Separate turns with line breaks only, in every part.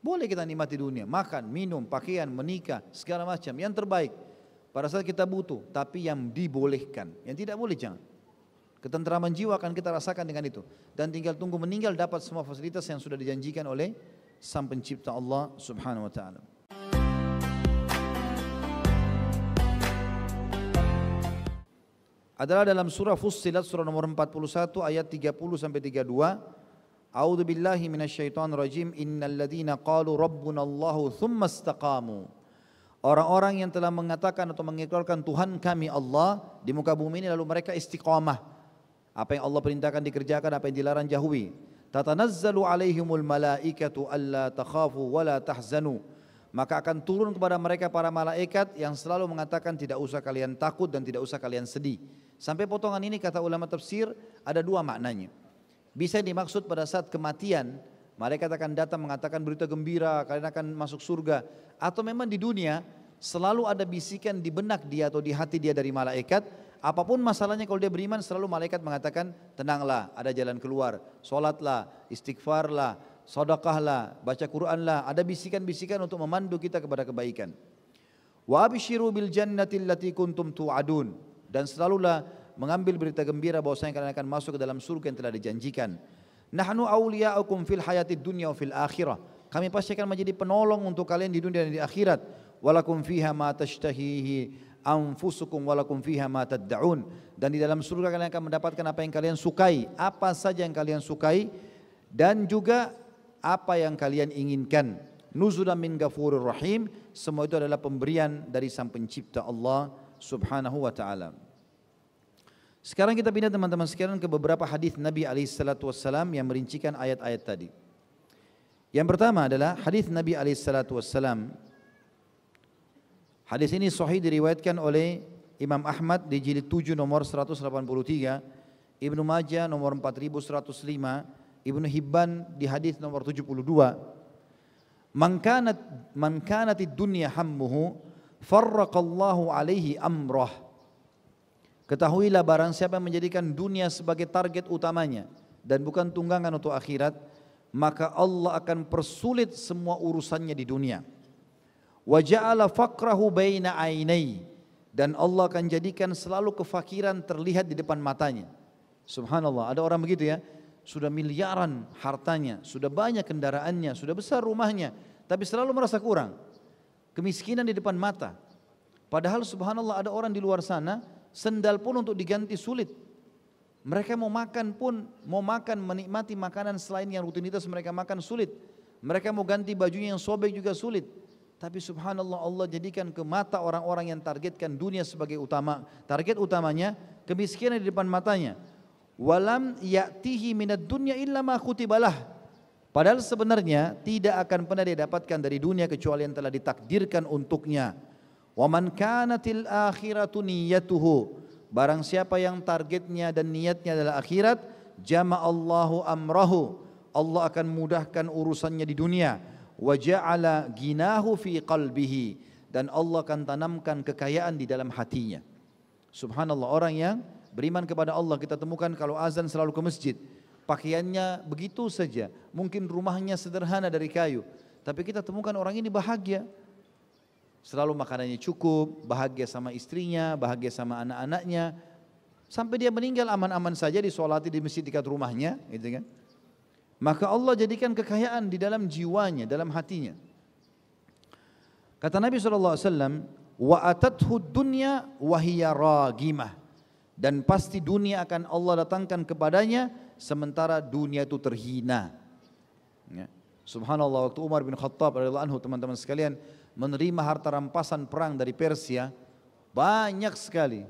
Boleh kita nikmati dunia, makan, minum, pakaian, menikah, segala macam. Yang terbaik pada saat kita butuh, tapi yang dibolehkan. Yang tidak boleh jangan. Ketentraman jiwa akan kita rasakan dengan itu. Dan tinggal tunggu meninggal dapat semua fasilitas yang sudah dijanjikan oleh Sang Pencipta Allah Subhanahu wa taala. Adalah dalam surah Fussilat surah nomor 41 ayat 30 sampai 32 A'udzu billahi minasyaitonir rajim. Innal ladzina qalu rabbunallahu tsumma istaqamu. Orang-orang yang telah mengatakan atau mengikrarkan Tuhan kami Allah di muka bumi ini lalu mereka istiqamah. Apa yang Allah perintahkan dikerjakan, apa yang dilarang jauhi. Tatanazzalu alaihimul malaikatu alla takhafu wa la tahzanu. Maka akan turun kepada mereka para malaikat yang selalu mengatakan tidak usah kalian takut dan tidak usah kalian sedih. Sampai potongan ini kata ulama tafsir ada dua maknanya. Bisa dimaksud pada saat kematian, malaikat akan datang mengatakan berita gembira, kalian akan masuk surga. Atau memang di dunia selalu ada bisikan di benak dia atau di hati dia dari malaikat, apapun masalahnya kalau dia beriman selalu malaikat mengatakan tenanglah, ada jalan keluar, sholatlah, istighfarlah, sadaqahlah, baca Qur'anlah, ada bisikan-bisikan untuk memandu kita kepada kebaikan. Wa bil jannatillati kuntum tu'adun dan selalulah mengambil berita gembira bahwasanya kalian akan masuk ke dalam surga yang telah dijanjikan. Nahnu awliya'ukum fil hayati dunya wa fil akhirah. Kami pasti akan menjadi penolong untuk kalian di dunia dan di akhirat. Walakum fiha ma tashtahihi anfusukum walakum fiha ma tad'un. Dan di dalam surga kalian akan mendapatkan apa yang kalian sukai, apa saja yang kalian sukai dan juga apa yang kalian inginkan. Nuzulan min ghafurur rahim. Semua itu adalah pemberian dari Sang Pencipta Allah Subhanahu wa taala. Sekarang kita pindah teman-teman sekalian ke beberapa hadis Nabi alaihissalatu wassalam yang merincikan ayat-ayat tadi. Yang pertama adalah hadis Nabi alaihissalatu wassalam. Hadis ini sahih diriwayatkan oleh Imam Ahmad di jilid 7 nomor 183, Ibnu Majah nomor 4105, Ibnu Hibban di hadis nomor 72. Man kanat man kanatid dunya hammuhu farraqallahu alaihi amrah. Ketahuilah barang siapa yang menjadikan dunia sebagai target utamanya dan bukan tunggangan untuk akhirat, maka Allah akan persulit semua urusannya di dunia. Wa ja'ala faqrahu baina ainai dan Allah akan jadikan selalu kefakiran terlihat di depan matanya. Subhanallah, ada orang begitu ya, sudah miliaran hartanya, sudah banyak kendaraannya, sudah besar rumahnya, tapi selalu merasa kurang. Kemiskinan di depan mata. Padahal subhanallah ada orang di luar sana Sendal pun untuk diganti sulit. Mereka mau makan pun, mau makan menikmati makanan selain yang rutinitas mereka makan sulit. Mereka mau ganti bajunya yang sobek juga sulit. Tapi subhanallah Allah jadikan ke mata orang-orang yang targetkan dunia sebagai utama. Target utamanya kemiskinan di depan matanya. Walam ya'tihi minat dunya illa ma khutibalah. Padahal sebenarnya tidak akan pernah dia dapatkan dari dunia kecuali yang telah ditakdirkan untuknya. Wa man kanatil akhiratu niyyatuhu. Barang siapa yang targetnya dan niatnya adalah akhirat, jama Allahu amrahu. Allah akan mudahkan urusannya di dunia. Wa ja'ala ginahu fi qalbihi dan Allah akan tanamkan kekayaan di dalam hatinya. Subhanallah orang yang beriman kepada Allah kita temukan kalau azan selalu ke masjid. Pakaiannya begitu saja, mungkin rumahnya sederhana dari kayu. Tapi kita temukan orang ini bahagia, Selalu makanannya cukup, bahagia sama istrinya, bahagia sama anak-anaknya. Sampai dia meninggal aman-aman saja disolati di masjid dekat rumahnya. Gitu kan. Maka Allah jadikan kekayaan di dalam jiwanya, dalam hatinya. Kata Nabi SAW, wa atathu dunya wahiya ragimah dan pasti dunia akan Allah datangkan kepadanya sementara dunia itu terhina. Ya. Subhanallah waktu Umar bin Khattab radhiyallahu teman-teman sekalian menerima harta rampasan perang dari Persia banyak sekali.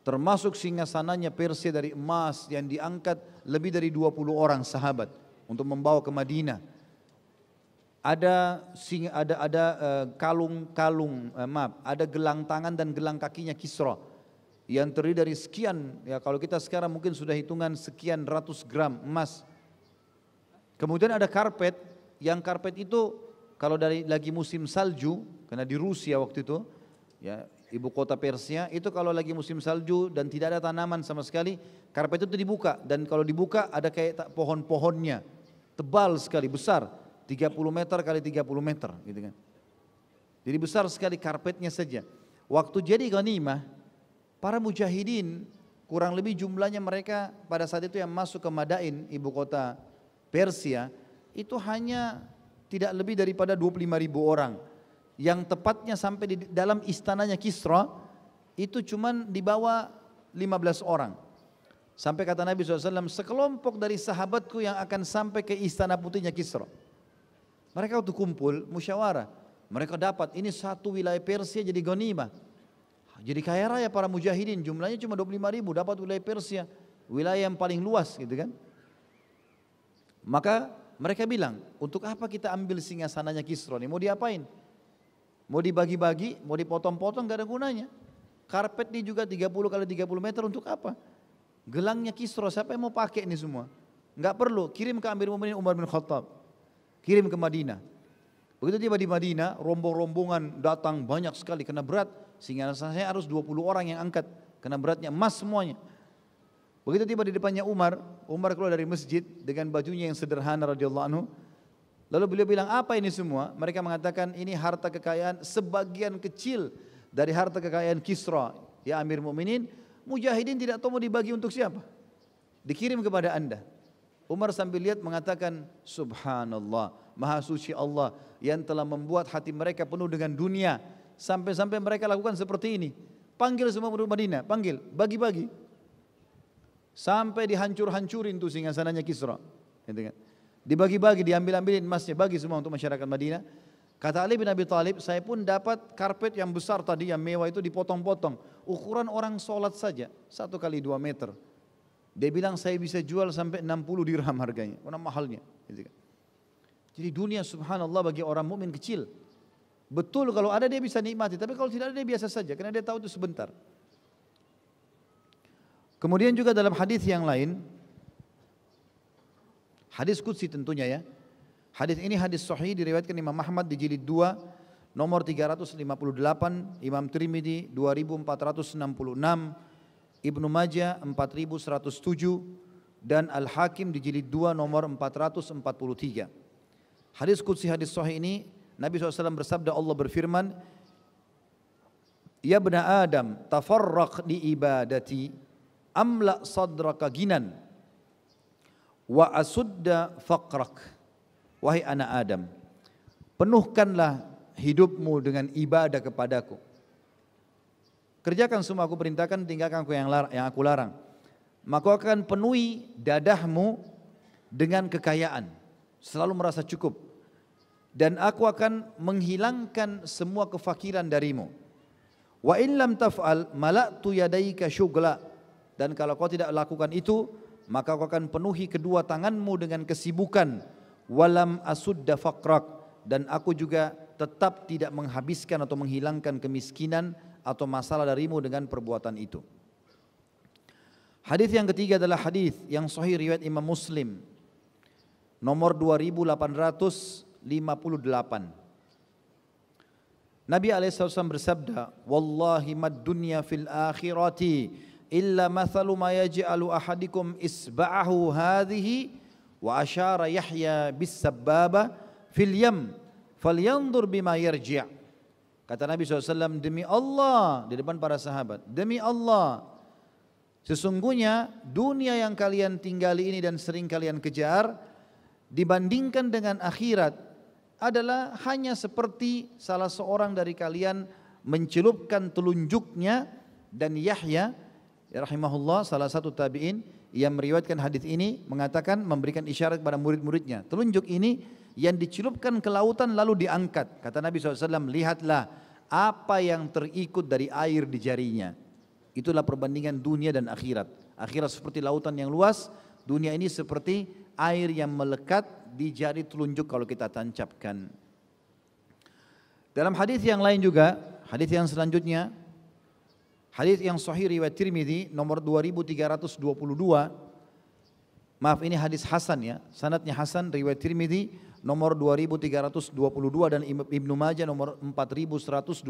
Termasuk singgasananya Persia dari emas yang diangkat lebih dari 20 orang sahabat untuk membawa ke Madinah. Ada sing ada ada eh, kalung-kalung uh, uh, maaf, ada gelang tangan dan gelang kakinya Kisra yang terdiri dari sekian ya kalau kita sekarang mungkin sudah hitungan sekian ratus gram emas. Kemudian ada karpet yang karpet itu kalau dari lagi musim salju, karena di Rusia waktu itu, ya ibu kota Persia, itu kalau lagi musim salju dan tidak ada tanaman sama sekali, karpet itu dibuka dan kalau dibuka ada kayak pohon-pohonnya tebal sekali, besar, 30 meter kali 30 meter, gitu kan. Jadi besar sekali karpetnya saja. Waktu jadi ghanimah, para mujahidin kurang lebih jumlahnya mereka pada saat itu yang masuk ke Madain, ibu kota Persia, itu hanya tidak lebih daripada 25 ribu orang. Yang tepatnya sampai di dalam istananya Kisra itu cuman dibawa 15 orang. Sampai kata Nabi SAW, sekelompok dari sahabatku yang akan sampai ke istana putihnya Kisra. Mereka waktu kumpul, musyawarah. Mereka dapat, ini satu wilayah Persia jadi gonima Jadi kaya raya para mujahidin, jumlahnya cuma 25 ribu, dapat wilayah Persia. Wilayah yang paling luas gitu kan. Maka mereka bilang, untuk apa kita ambil singa sananya Kisro ini? Mau diapain? Mau dibagi-bagi, mau dipotong-potong, gak ada gunanya. Karpet ini juga 30 kali 30 meter untuk apa? Gelangnya Kisro, siapa yang mau pakai ini semua? Gak perlu, kirim ke Amir Mu'minin Umar bin Khattab. Kirim ke Madinah. Begitu tiba di Madinah, rombong-rombongan datang banyak sekali, kena berat. singa sananya harus 20 orang yang angkat, kena beratnya emas semuanya. Begitu tiba di depannya Umar, Umar keluar dari masjid dengan bajunya yang sederhana radhiyallahu anhu. Lalu beliau bilang, "Apa ini semua?" Mereka mengatakan, "Ini harta kekayaan sebagian kecil dari harta kekayaan Kisra." Ya Amir Mukminin, Mujahidin tidak tahu mau dibagi untuk siapa. Dikirim kepada Anda. Umar sambil lihat mengatakan, "Subhanallah, Maha Suci Allah yang telah membuat hati mereka penuh dengan dunia sampai-sampai mereka lakukan seperti ini." Panggil semua penduduk Madinah, panggil, bagi-bagi. Sampai dihancur-hancurin tuh singgasananya Kisra. Gitu kan. Dibagi-bagi, diambil-ambilin emasnya, bagi semua untuk masyarakat Madinah. Kata Ali bin Abi Thalib, saya pun dapat karpet yang besar tadi yang mewah itu dipotong-potong. Ukuran orang sholat saja, satu kali dua meter. Dia bilang saya bisa jual sampai 60 dirham harganya, karena mahalnya. Gitu kan? Jadi dunia subhanallah bagi orang mukmin kecil. Betul kalau ada dia bisa nikmati, tapi kalau tidak ada dia biasa saja karena dia tahu itu sebentar. Kemudian juga dalam hadis yang lain, hadis kutsi tentunya ya. Hadis ini hadis sahih diriwayatkan Imam Ahmad di jilid 2 nomor 358, Imam Tirmidzi 2466, Ibnu Majah 4107 dan Al-Hakim di jilid 2 nomor 443. Hadis kutsi hadis sahih ini Nabi SAW bersabda Allah berfirman, Ya benar Adam, tafarraq di ibadati amla sadraka ginan wa asudda faqrak wahai anak Adam penuhkanlah hidupmu dengan ibadah kepadaku kerjakan semua aku perintahkan tinggalkan aku yang, larang, yang aku larang maka akan penuhi dadahmu dengan kekayaan selalu merasa cukup dan aku akan menghilangkan semua kefakiran darimu wa in lam taf'al mala'tu yadaika syughla dan kalau kau tidak lakukan itu, maka kau akan penuhi kedua tanganmu dengan kesibukan. Walam asudda faqrak. Dan aku juga tetap tidak menghabiskan atau menghilangkan kemiskinan atau masalah darimu dengan perbuatan itu. Hadis yang ketiga adalah hadis yang sahih riwayat Imam Muslim nomor 2858. Nabi alaihi bersabda, "Wallahi mad dunya fil akhirati illa mathalu ma yaj'alu ahadikum isba'ahu hadhihi wa ashara Yahya bis sababa fil yam falyanzur bima yarji' kata Nabi SAW demi Allah di depan para sahabat demi Allah sesungguhnya dunia yang kalian tinggali ini dan sering kalian kejar dibandingkan dengan akhirat adalah hanya seperti salah seorang dari kalian mencelupkan telunjuknya dan Yahya Ya rahimahullah salah satu tabi'in yang meriwayatkan hadis ini mengatakan memberikan isyarat kepada murid-muridnya. Telunjuk ini yang dicelupkan ke lautan lalu diangkat. Kata Nabi SAW, lihatlah apa yang terikut dari air di jarinya. Itulah perbandingan dunia dan akhirat. Akhirat seperti lautan yang luas, dunia ini seperti air yang melekat di jari telunjuk kalau kita tancapkan. Dalam hadis yang lain juga, hadis yang selanjutnya Hadis yang sahih riwayat Tirmidzi nomor 2322. Maaf ini hadis Hasan ya. Sanatnya Hasan riwayat Tirmidzi nomor 2322 dan Ibnu Majah nomor 4112.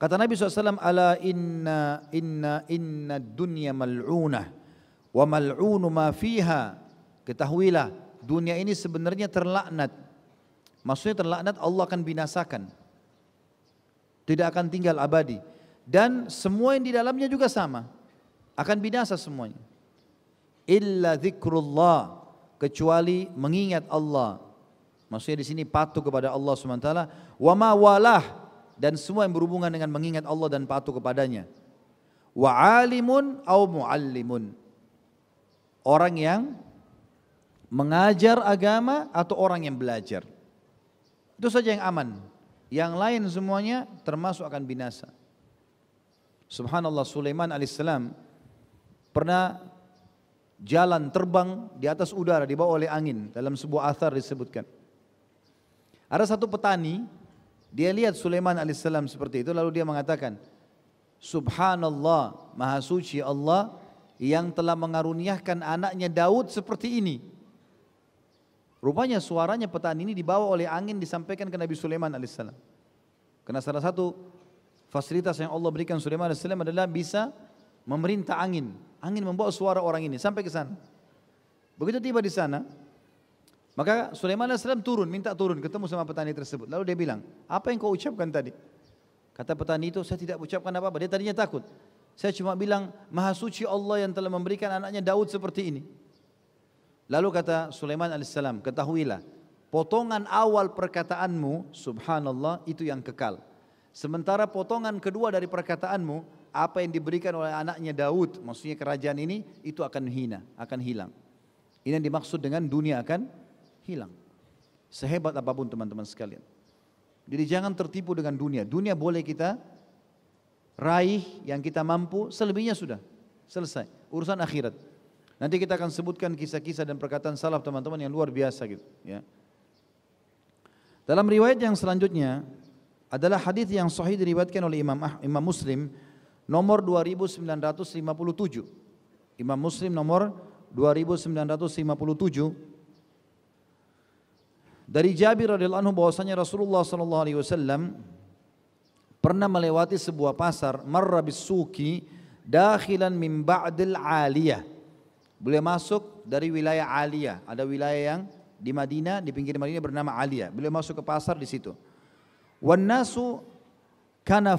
Kata Nabi SAW, Ala inna inna inna dunya mal'unah wa mal'unu ma fiha. Ketahuilah dunia ini sebenarnya terlaknat. Maksudnya terlaknat Allah akan binasakan. Tidak akan tinggal abadi dan semua yang di dalamnya juga sama. Akan binasa semuanya. Illa zikrullah kecuali mengingat Allah. Maksudnya di sini patuh kepada Allah SWT. Wa ma walah dan semua yang berhubungan dengan mengingat Allah dan patuh kepadanya. Wa alimun au muallimun. Orang yang mengajar agama atau orang yang belajar. Itu saja yang aman. Yang lain semuanya termasuk akan binasa. Subhanallah Sulaiman AS pernah jalan terbang di atas udara dibawa oleh angin dalam sebuah athar disebutkan. Ada satu petani, dia lihat Sulaiman AS seperti itu lalu dia mengatakan, Subhanallah, Maha Suci Allah yang telah mengaruniakan anaknya Daud seperti ini. Rupanya suaranya petani ini dibawa oleh angin disampaikan ke Nabi Sulaiman AS. kena salah satu Fasilitas yang Allah berikan Sulaiman AS adalah bisa memerintah angin. Angin membawa suara orang ini sampai ke sana. Begitu tiba di sana, maka Sulaiman AS turun, minta turun, ketemu sama petani tersebut. Lalu dia bilang, apa yang kau ucapkan tadi? Kata petani itu, saya tidak ucapkan apa-apa. Dia tadinya takut. Saya cuma bilang, maha suci Allah yang telah memberikan anaknya Daud seperti ini. Lalu kata Sulaiman AS, ketahuilah, potongan awal perkataanmu, subhanallah, itu yang kekal. Sementara potongan kedua dari perkataanmu, apa yang diberikan oleh anaknya Daud, maksudnya kerajaan ini, itu akan hina, akan hilang. Ini yang dimaksud dengan dunia akan hilang. Sehebat apapun teman-teman sekalian. Jadi jangan tertipu dengan dunia. Dunia boleh kita raih yang kita mampu, selebihnya sudah selesai. Urusan akhirat. Nanti kita akan sebutkan kisah-kisah dan perkataan salaf teman-teman yang luar biasa gitu. Ya. Dalam riwayat yang selanjutnya, adalah hadis yang sahih diriwayatkan oleh Imam ah, Imam Muslim nomor 2957. Imam Muslim nomor 2957 dari Jabir radhiyallahu anhu bahwasanya Rasulullah sallallahu alaihi wasallam pernah melewati sebuah pasar marra bisuki dakhilan min ba'dil aliyah. boleh masuk dari wilayah Aliyah, ada wilayah yang di Madinah di pinggir Madinah bernama Aliyah. boleh masuk ke pasar di situ. Wan nasu kana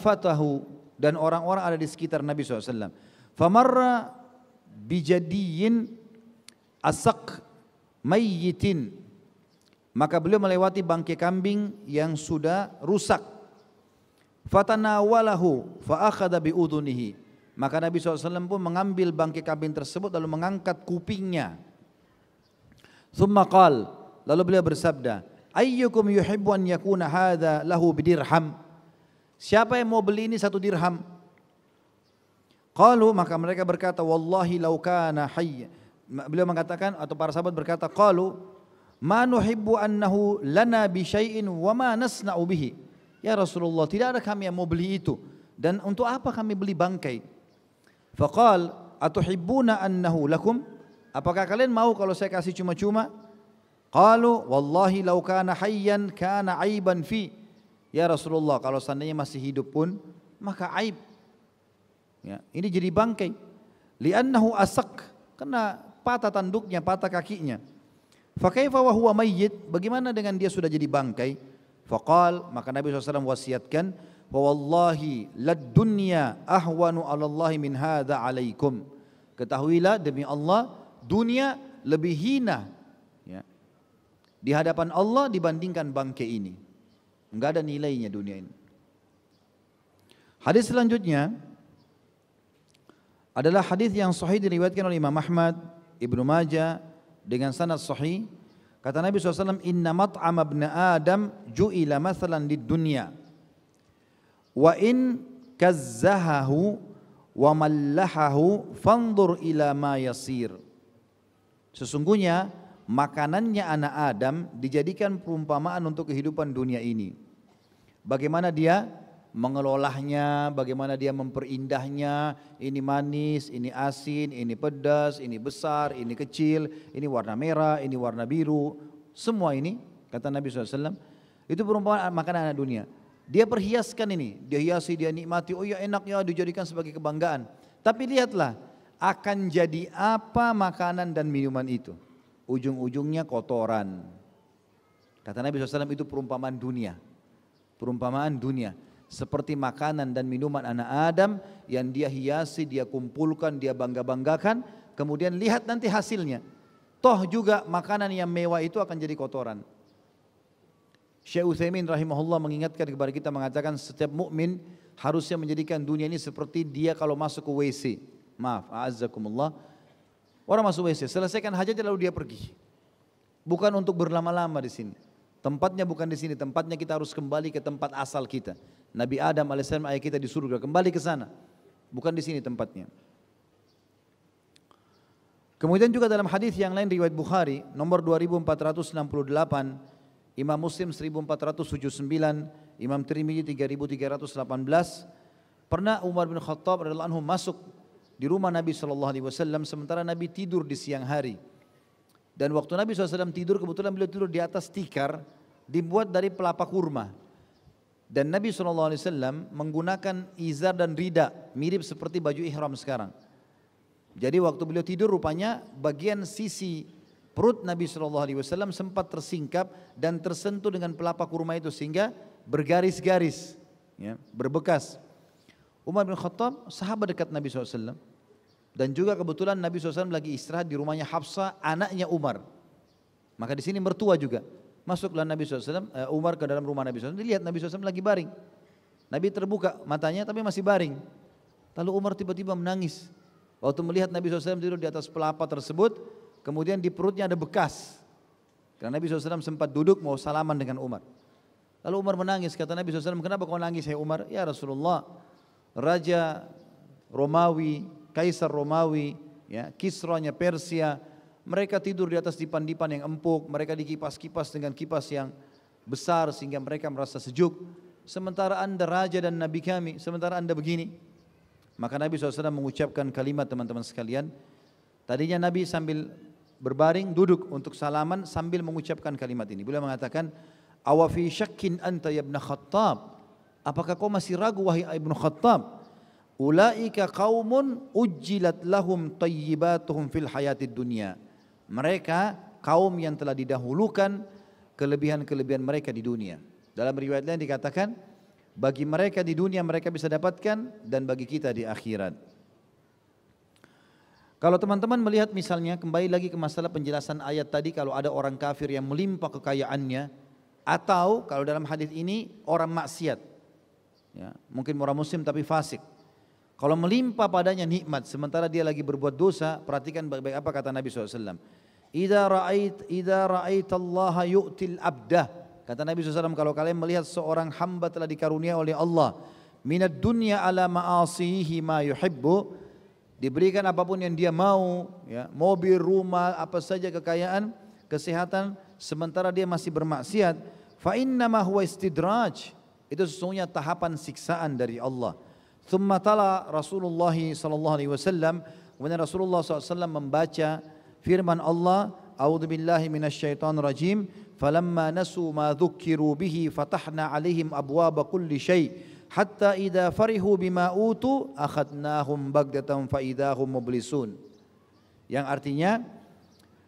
dan orang-orang ada di sekitar Nabi SAW. Famarra bijadiyin asak mayyitin. Maka beliau melewati bangkai kambing yang sudah rusak. Fatanawalahu fa'akhada bi'udunihi. Maka Nabi SAW pun mengambil bangkai kambing tersebut lalu mengangkat kupingnya. Thumma qal. Lalu beliau bersabda, ayyukum yuhibbu an yakuna hadza lahu bidirham. Siapa yang mau beli ini satu dirham? Qalu maka mereka berkata wallahi law kana hayy. Beliau mengatakan atau para sahabat berkata qalu ma nuhibbu annahu lana bi syai'in wa ma nasna'u bihi. Ya Rasulullah, tidak ada kami yang mau beli itu. Dan untuk apa kami beli bangkai? Faqal atuhibbuna annahu lakum? Apakah kalian mau kalau saya kasih cuma-cuma? Qalu wallahi law kana hayyan kana aiban fi. Ya Rasulullah, kalau seandainya masih hidup pun maka aib. Ya, ini jadi bangkai. Li'annahu asak, kena patah tanduknya, patah kakinya. kaifa wa huwa mayyit, bagaimana dengan dia sudah jadi bangkai? Faqal, maka Nabi SAW wasiatkan, wa wallahi lad dunya ahwanu 'ala Allah min hadza 'alaikum. Ketahuilah demi Allah, dunia lebih hina di hadapan Allah dibandingkan bangke ini. Enggak ada nilainya dunia ini. Hadis selanjutnya adalah hadis yang sahih diriwayatkan oleh Imam Ahmad, Ibnu Majah dengan sanad sahih. Kata Nabi SAW, Inna mat'am ibn Adam ju'ila mathalan di dunia. Wa in kazzahahu wa mallahahu fandur ila ma yasir. Sesungguhnya makanannya anak Adam dijadikan perumpamaan untuk kehidupan dunia ini. Bagaimana dia mengelolahnya, bagaimana dia memperindahnya, ini manis, ini asin, ini pedas, ini besar, ini kecil, ini warna merah, ini warna biru, semua ini kata Nabi SAW itu perumpamaan makanan anak dunia. Dia perhiaskan ini, dia hiasi, dia nikmati, oh ya enak ya dijadikan sebagai kebanggaan. Tapi lihatlah akan jadi apa makanan dan minuman itu ujung-ujungnya kotoran. Kata Nabi SAW itu perumpamaan dunia. Perumpamaan dunia. Seperti makanan dan minuman anak Adam yang dia hiasi, dia kumpulkan, dia bangga-banggakan. Kemudian lihat nanti hasilnya. Toh juga makanan yang mewah itu akan jadi kotoran. Syekh Utsaimin rahimahullah mengingatkan kepada kita mengatakan setiap mukmin harusnya menjadikan dunia ini seperti dia kalau masuk ke WC. Maaf, a'azzakumullah Orang masuk WC, selesaikan hajatnya lalu dia pergi. Bukan untuk berlama-lama di sini. Tempatnya bukan di sini, tempatnya kita harus kembali ke tempat asal kita. Nabi Adam alaihissalam ayah kita di surga, kembali ke sana. Bukan di sini tempatnya. Kemudian juga dalam hadis yang lain riwayat Bukhari nomor 2468, Imam Muslim 1479, Imam Tirmizi 3318, pernah Umar bin Khattab radhiyallahu anhu masuk di rumah Nabi Shallallahu Alaihi Wasallam sementara Nabi tidur di siang hari. Dan waktu Nabi SAW tidur kebetulan beliau tidur di atas tikar dibuat dari pelapa kurma. Dan Nabi SAW menggunakan izar dan rida mirip seperti baju ihram sekarang. Jadi waktu beliau tidur rupanya bagian sisi perut Nabi SAW sempat tersingkap dan tersentuh dengan pelapa kurma itu sehingga bergaris-garis, ya, berbekas. Umar bin Khattab sahabat dekat Nabi SAW dan juga kebetulan Nabi SAW lagi istirahat di rumahnya Hafsa, anaknya Umar. Maka di sini mertua juga. Masuklah Nabi SAW, eh, Umar ke dalam rumah Nabi SAW. Dilihat Nabi SAW lagi baring. Nabi terbuka matanya tapi masih baring. Lalu Umar tiba-tiba menangis. Waktu melihat Nabi SAW tidur di atas pelapa tersebut, kemudian di perutnya ada bekas. Karena Nabi SAW sempat duduk mau salaman dengan Umar. Lalu Umar menangis, kata Nabi SAW, kenapa kau nangis ya Umar? Ya Rasulullah, Raja Romawi kaisar Romawi, ya, Kisranya Persia, mereka tidur di atas dipan-dipan yang empuk, mereka dikipas-kipas dengan kipas yang besar sehingga mereka merasa sejuk. Sementara anda raja dan nabi kami, sementara anda begini. Maka Nabi SAW mengucapkan kalimat teman-teman sekalian. Tadinya Nabi sambil berbaring duduk untuk salaman sambil mengucapkan kalimat ini. Beliau mengatakan, "Awafi syakkin anta ya ibn Khattab?" Apakah kau masih ragu wahai Ibnu Khattab? Ulaika kaumun ujilat lahum tayyibatuhum fil hayatid dunya. Mereka kaum yang telah didahulukan kelebihan-kelebihan mereka di dunia. Dalam riwayat lain dikatakan bagi mereka di dunia mereka bisa dapatkan dan bagi kita di akhirat. Kalau teman-teman melihat misalnya kembali lagi ke masalah penjelasan ayat tadi kalau ada orang kafir yang melimpah kekayaannya atau kalau dalam hadis ini orang maksiat. Ya, mungkin orang muslim tapi fasik kalau melimpah padanya nikmat sementara dia lagi berbuat dosa, perhatikan baik-baik apa kata Nabi SAW. Idza ra'ait idza ra'aita Allah yu'til abdah. Kata Nabi SAW kalau kalian melihat seorang hamba telah dikarunia oleh Allah minad dunya ala ma'asihi ma yuhibbu diberikan apapun yang dia mau ya mobil rumah apa saja kekayaan kesehatan sementara dia masih bermaksiat fa inna ma huwa istidraj itu sesungguhnya tahapan siksaan dari Allah Thumma tala Rasulullah sallallahu alaihi wasallam kemudian Rasulullah sallallahu membaca firman Allah A'udzu billahi minasyaitonir rajim falamma nasu ma dhukiru bihi fatahna alaihim abwaaba kulli syai' hatta idza farihu bima utu akhadnahum bagdatan fa idahum mublisun yang artinya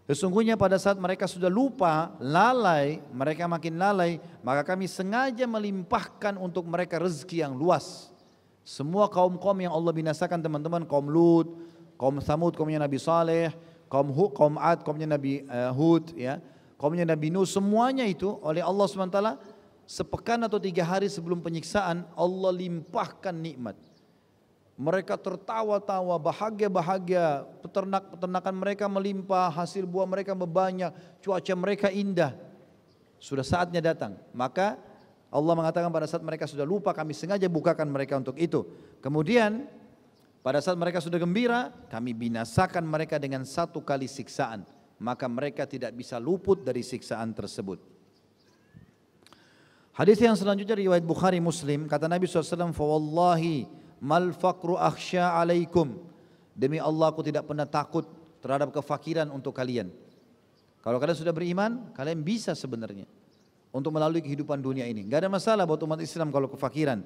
Sesungguhnya pada saat mereka sudah lupa, lalai, mereka makin lalai, maka kami sengaja melimpahkan untuk mereka rezeki yang luas. Semua kaum-kaum yang Allah binasakan teman-teman, kaum Lut, kaum Samud, kaumnya Nabi Saleh, kaum Hud, kaum Ad, kaumnya Nabi eh, Hud, ya, kaumnya Nabi Nuh, semuanya itu oleh Allah SWT sepekan atau tiga hari sebelum penyiksaan Allah limpahkan nikmat. Mereka tertawa-tawa, bahagia-bahagia, peternak-peternakan mereka melimpah, hasil buah mereka banyak, cuaca mereka indah. Sudah saatnya datang. Maka Allah mengatakan pada saat mereka sudah lupa kami sengaja bukakan mereka untuk itu. Kemudian pada saat mereka sudah gembira kami binasakan mereka dengan satu kali siksaan. Maka mereka tidak bisa luput dari siksaan tersebut. Hadis yang selanjutnya riwayat Bukhari Muslim kata Nabi SAW Fawallahi mal faqru akhsha alaikum Demi Allah aku tidak pernah takut terhadap kefakiran untuk kalian Kalau kalian sudah beriman kalian bisa sebenarnya untuk melalui kehidupan dunia ini. Gak ada masalah buat umat Islam kalau kefakiran.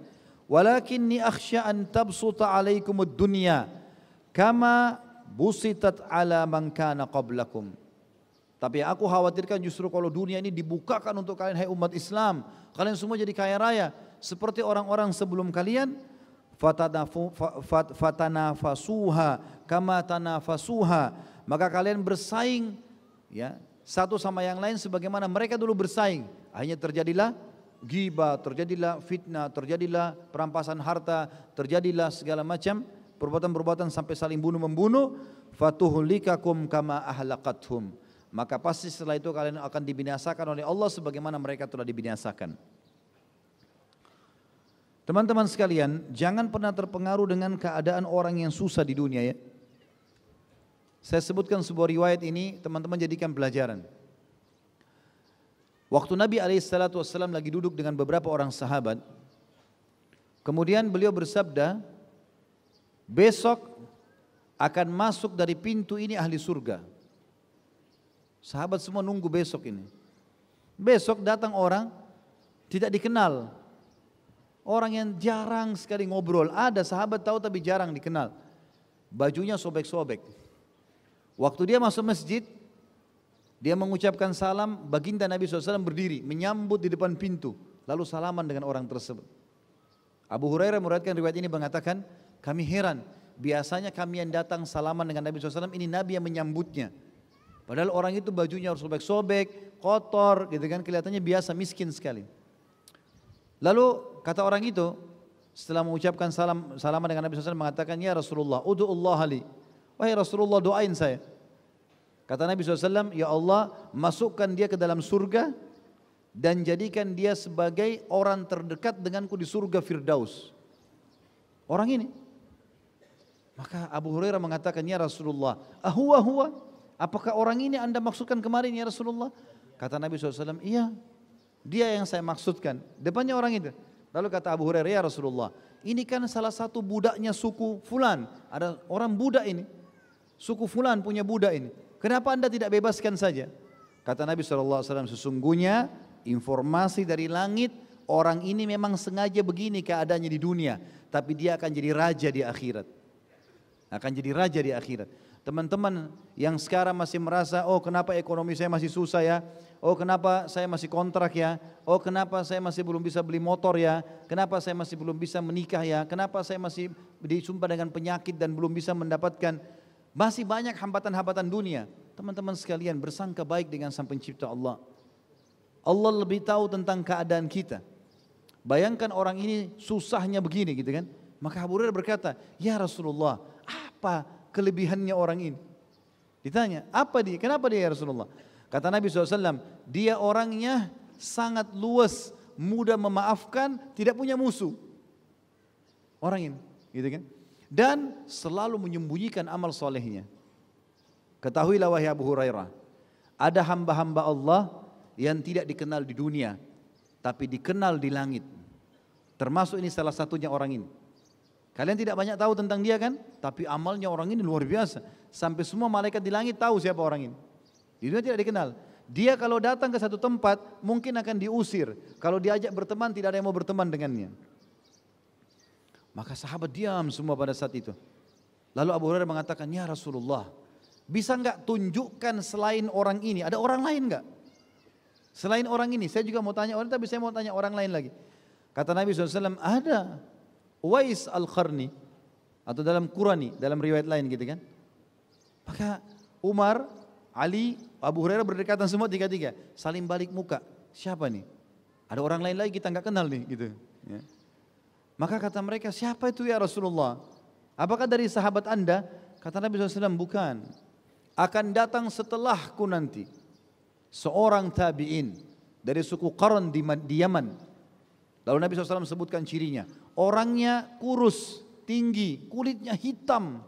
Walakinni akhsya an tabsuta alaikum dunya kama busitat ala man kana qablakum. Tapi aku khawatirkan justru kalau dunia ini dibukakan untuk kalian hai umat Islam, kalian semua jadi kaya raya seperti orang-orang sebelum kalian fatanafasuha kama tanafasuha maka kalian bersaing ya satu sama yang lain sebagaimana mereka dulu bersaing hanya terjadilah giba, terjadilah fitnah, terjadilah perampasan harta, terjadilah segala macam perbuatan-perbuatan sampai saling bunuh-membunuh. Fatuhulikakum kama ahlakathum. Maka pasti setelah itu kalian akan dibinasakan oleh Allah sebagaimana mereka telah dibinasakan. Teman-teman sekalian, jangan pernah terpengaruh dengan keadaan orang yang susah di dunia ya. Saya sebutkan sebuah riwayat ini, teman-teman jadikan pelajaran. Waktu Nabi SAW lagi duduk dengan beberapa orang sahabat, kemudian beliau bersabda, besok akan masuk dari pintu ini ahli surga. Sahabat semua nunggu besok ini. Besok datang orang tidak dikenal. Orang yang jarang sekali ngobrol. Ada sahabat tahu tapi jarang dikenal. Bajunya sobek-sobek. Waktu dia masuk masjid, dia mengucapkan salam, baginda Nabi SAW berdiri, menyambut di depan pintu, lalu salaman dengan orang tersebut. Abu Hurairah meriwayatkan riwayat ini mengatakan, kami heran, biasanya kami yang datang salaman dengan Nabi SAW, ini Nabi yang menyambutnya. Padahal orang itu bajunya harus sobek-sobek, kotor, gitu kan, kelihatannya biasa, miskin sekali. Lalu kata orang itu, setelah mengucapkan salam salaman dengan Nabi SAW mengatakan, Ya Rasulullah, udu'ullah ali. Wahai Rasulullah doain saya. Kata Nabi SAW, Ya Allah masukkan dia ke dalam surga dan jadikan dia sebagai orang terdekat denganku di surga Firdaus. Orang ini. Maka Abu Hurairah mengatakan, Ya Rasulullah, ahuwa huwa, apakah orang ini anda maksudkan kemarin ya Rasulullah? Kata Nabi SAW, iya, dia yang saya maksudkan. Depannya orang itu. Lalu kata Abu Hurairah, ya Rasulullah, ini kan salah satu budaknya suku Fulan. Ada orang budak ini. Suku Fulan punya budak ini. Kenapa anda tidak bebaskan saja? Kata Nabi SAW, sesungguhnya informasi dari langit, orang ini memang sengaja begini keadaannya di dunia. Tapi dia akan jadi raja di akhirat. Akan jadi raja di akhirat. Teman-teman yang sekarang masih merasa, oh kenapa ekonomi saya masih susah ya? Oh kenapa saya masih kontrak ya? Oh kenapa saya masih belum bisa beli motor ya? Kenapa saya masih belum bisa menikah ya? Kenapa saya masih disumpah dengan penyakit dan belum bisa mendapatkan masih banyak hambatan-hambatan dunia. Teman-teman sekalian bersangka baik dengan sang pencipta Allah. Allah lebih tahu tentang keadaan kita. Bayangkan orang ini susahnya begini gitu kan. Maka Abu Hurairah berkata, Ya Rasulullah, apa kelebihannya orang ini? Ditanya, apa dia? Kenapa dia ya Rasulullah? Kata Nabi SAW, dia orangnya sangat luas, mudah memaafkan, tidak punya musuh. Orang ini, gitu kan? dan selalu menyembunyikan amal solehnya. Ketahuilah wahai Abu Hurairah, ada hamba-hamba Allah yang tidak dikenal di dunia, tapi dikenal di langit. Termasuk ini salah satunya orang ini. Kalian tidak banyak tahu tentang dia kan? Tapi amalnya orang ini luar biasa. Sampai semua malaikat di langit tahu siapa orang ini. Di dunia tidak dikenal. Dia kalau datang ke satu tempat mungkin akan diusir. Kalau diajak berteman tidak ada yang mau berteman dengannya. Maka sahabat diam semua pada saat itu. Lalu Abu Hurairah mengatakan, Ya Rasulullah, bisa nggak tunjukkan selain orang ini, ada orang lain nggak? Selain orang ini, saya juga mau tanya orang, tapi saya mau tanya orang lain lagi. Kata Nabi SAW, ada Uwais Al-Kharni, atau dalam Qurani, dalam riwayat lain gitu kan. Maka Umar, Ali, Abu Hurairah berdekatan semua tiga-tiga, saling balik muka. Siapa nih? Ada orang lain lagi kita nggak kenal nih gitu. Ya. Maka kata mereka, siapa itu ya Rasulullah? Apakah dari sahabat anda? Kata Nabi SAW, bukan. Akan datang setelahku nanti. Seorang tabi'in dari suku Qaran di, Yaman. Lalu Nabi SAW sebutkan cirinya. Orangnya kurus, tinggi, kulitnya hitam,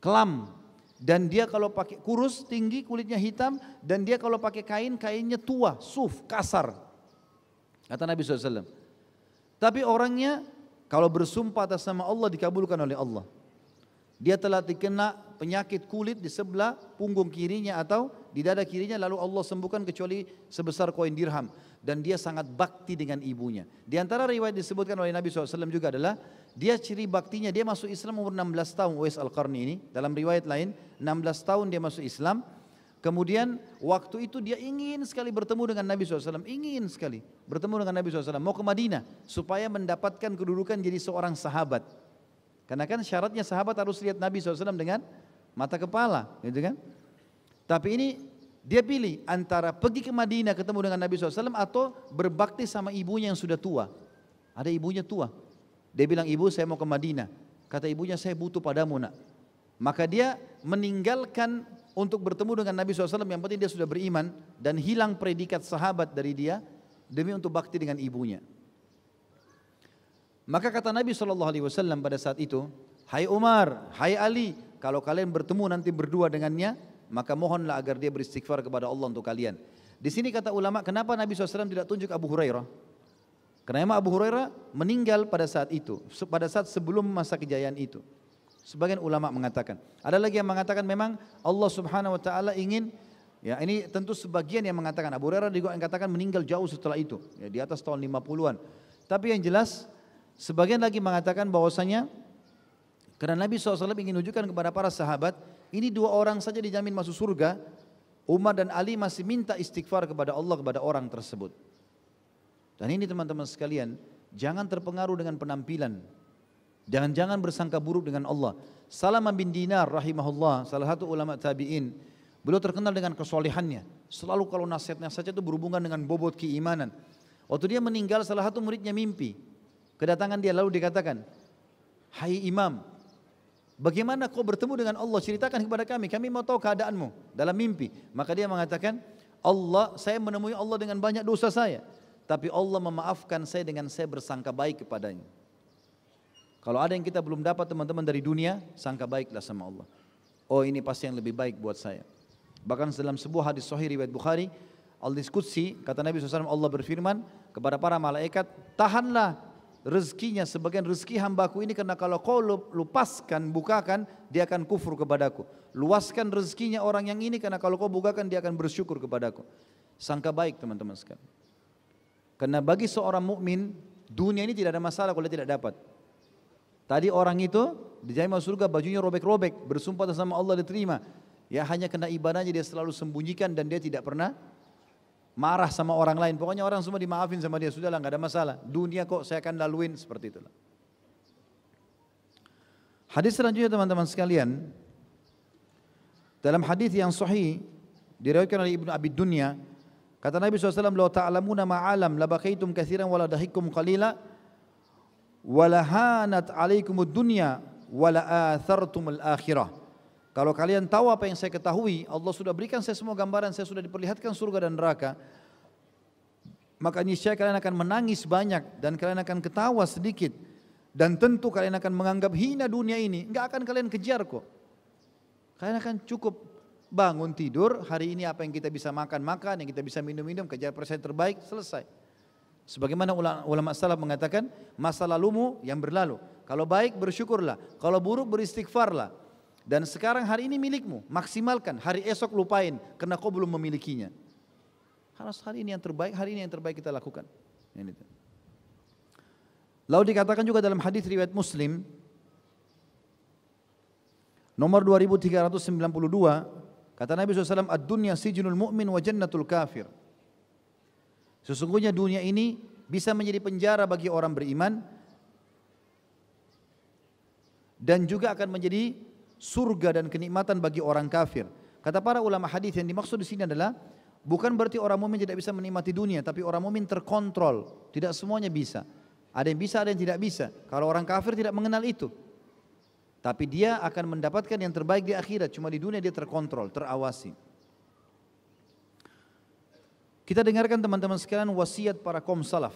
kelam. Dan dia kalau pakai kurus, tinggi, kulitnya hitam. Dan dia kalau pakai kain, kainnya tua, suf, kasar. Kata Nabi SAW. Tapi orangnya kalau bersumpah atas nama Allah dikabulkan oleh Allah. Dia telah dikena penyakit kulit di sebelah punggung kirinya atau di dada kirinya lalu Allah sembuhkan kecuali sebesar koin dirham dan dia sangat bakti dengan ibunya. Di antara riwayat disebutkan oleh Nabi SAW juga adalah dia ciri baktinya dia masuk Islam umur 16 tahun Uwais Al-Qarni ini dalam riwayat lain 16 tahun dia masuk Islam Kemudian waktu itu dia ingin sekali bertemu dengan Nabi SAW, ingin sekali bertemu dengan Nabi SAW, mau ke Madinah supaya mendapatkan kedudukan jadi seorang sahabat. Karena kan syaratnya sahabat harus lihat Nabi SAW dengan mata kepala, gitu kan? Tapi ini dia pilih antara pergi ke Madinah ketemu dengan Nabi SAW atau berbakti sama ibunya yang sudah tua. Ada ibunya tua. Dia bilang ibu saya mau ke Madinah. Kata ibunya saya butuh padamu nak. Maka dia meninggalkan untuk bertemu dengan Nabi SAW yang penting dia sudah beriman dan hilang predikat sahabat dari dia demi untuk bakti dengan ibunya. Maka kata Nabi SAW pada saat itu, Hai Umar, hai Ali, kalau kalian bertemu nanti berdua dengannya, maka mohonlah agar dia beristighfar kepada Allah untuk kalian. Di sini kata ulama, kenapa Nabi SAW tidak tunjuk Abu Hurairah? Karena Abu Hurairah meninggal pada saat itu, pada saat sebelum masa kejayaan itu. Sebagian ulama mengatakan. Ada lagi yang mengatakan memang Allah Subhanahu wa taala ingin Ya, ini tentu sebagian yang mengatakan Abu Hurairah juga yang katakan meninggal jauh setelah itu, ya, di atas tahun 50-an. Tapi yang jelas sebagian lagi mengatakan bahwasanya karena Nabi SAW ingin menunjukkan kepada para sahabat, ini dua orang saja dijamin masuk surga, Umar dan Ali masih minta istighfar kepada Allah kepada orang tersebut. Dan ini teman-teman sekalian, jangan terpengaruh dengan penampilan. Jangan jangan bersangka buruk dengan Allah. Salamah bin Dinar rahimahullah, salah satu ulama tabi'in. Beliau terkenal dengan kesolehannya. Selalu kalau nasihatnya saja itu berhubungan dengan bobot keimanan. Waktu dia meninggal salah satu muridnya mimpi. Kedatangan dia lalu dikatakan, Hai imam, bagaimana kau bertemu dengan Allah? Ceritakan kepada kami, kami mau tahu keadaanmu dalam mimpi. Maka dia mengatakan, Allah, saya menemui Allah dengan banyak dosa saya. Tapi Allah memaafkan saya dengan saya bersangka baik kepadanya. Kalau ada yang kita belum dapat teman-teman dari dunia, sangka baiklah sama Allah. Oh ini pasti yang lebih baik buat saya. Bahkan dalam sebuah hadis sahih riwayat Bukhari, Al-Diskusi, kata Nabi SAW, Allah berfirman kepada para malaikat, tahanlah rezekinya sebagian rezeki hambaku ini karena kalau kau lupaskan, bukakan, dia akan kufur kepadaku. Luaskan rezekinya orang yang ini karena kalau kau bukakan dia akan bersyukur kepadaku. Sangka baik teman-teman sekalian. Karena bagi seorang mukmin dunia ini tidak ada masalah kalau dia tidak dapat. Tadi orang itu dijamin masuk surga bajunya robek-robek, bersumpah atas nama Allah diterima. Ya hanya kena ibadahnya dia selalu sembunyikan dan dia tidak pernah marah sama orang lain. Pokoknya orang semua dimaafin sama dia. Sudahlah nggak ada masalah. Dunia kok saya akan laluin seperti itulah. Hadis selanjutnya teman-teman sekalian dalam hadis yang sahih diriwayatkan oleh Ibnu Abi Dunya kata Nabi SAW "Lau ta'lamuna ta ma'alam labaqaitum katsiran wa la dahikum qalila" walahanat alaikumud dunya wala akhirah. Kalau kalian tahu apa yang saya ketahui, Allah sudah berikan saya semua gambaran, saya sudah diperlihatkan surga dan neraka. Maka niscaya kalian akan menangis banyak dan kalian akan ketawa sedikit. Dan tentu kalian akan menganggap hina dunia ini. Enggak akan kalian kejar kok. Kalian akan cukup bangun tidur, hari ini apa yang kita bisa makan, makan, yang kita bisa minum-minum, kejar persen terbaik, selesai. Sebagaimana ulama salaf mengatakan, masa lalumu yang berlalu. Kalau baik bersyukurlah, kalau buruk beristighfarlah. Dan sekarang hari ini milikmu, maksimalkan. Hari esok lupain karena kau belum memilikinya. Harus hari ini yang terbaik, hari ini yang terbaik kita lakukan. Ini Lalu dikatakan juga dalam hadis riwayat Muslim nomor 2392 kata Nabi SAW ad-dunya sijnul mu'min wa jannatul kafir. Sesungguhnya dunia ini bisa menjadi penjara bagi orang beriman dan juga akan menjadi surga dan kenikmatan bagi orang kafir. Kata para ulama hadis yang dimaksud di sini adalah bukan berarti orang mukmin tidak bisa menikmati dunia, tapi orang mukmin terkontrol. Tidak semuanya bisa. Ada yang bisa, ada yang tidak bisa. Kalau orang kafir tidak mengenal itu. Tapi dia akan mendapatkan yang terbaik di akhirat, cuma di dunia dia terkontrol, terawasi. Kita dengarkan teman-teman sekalian wasiat para kaum salaf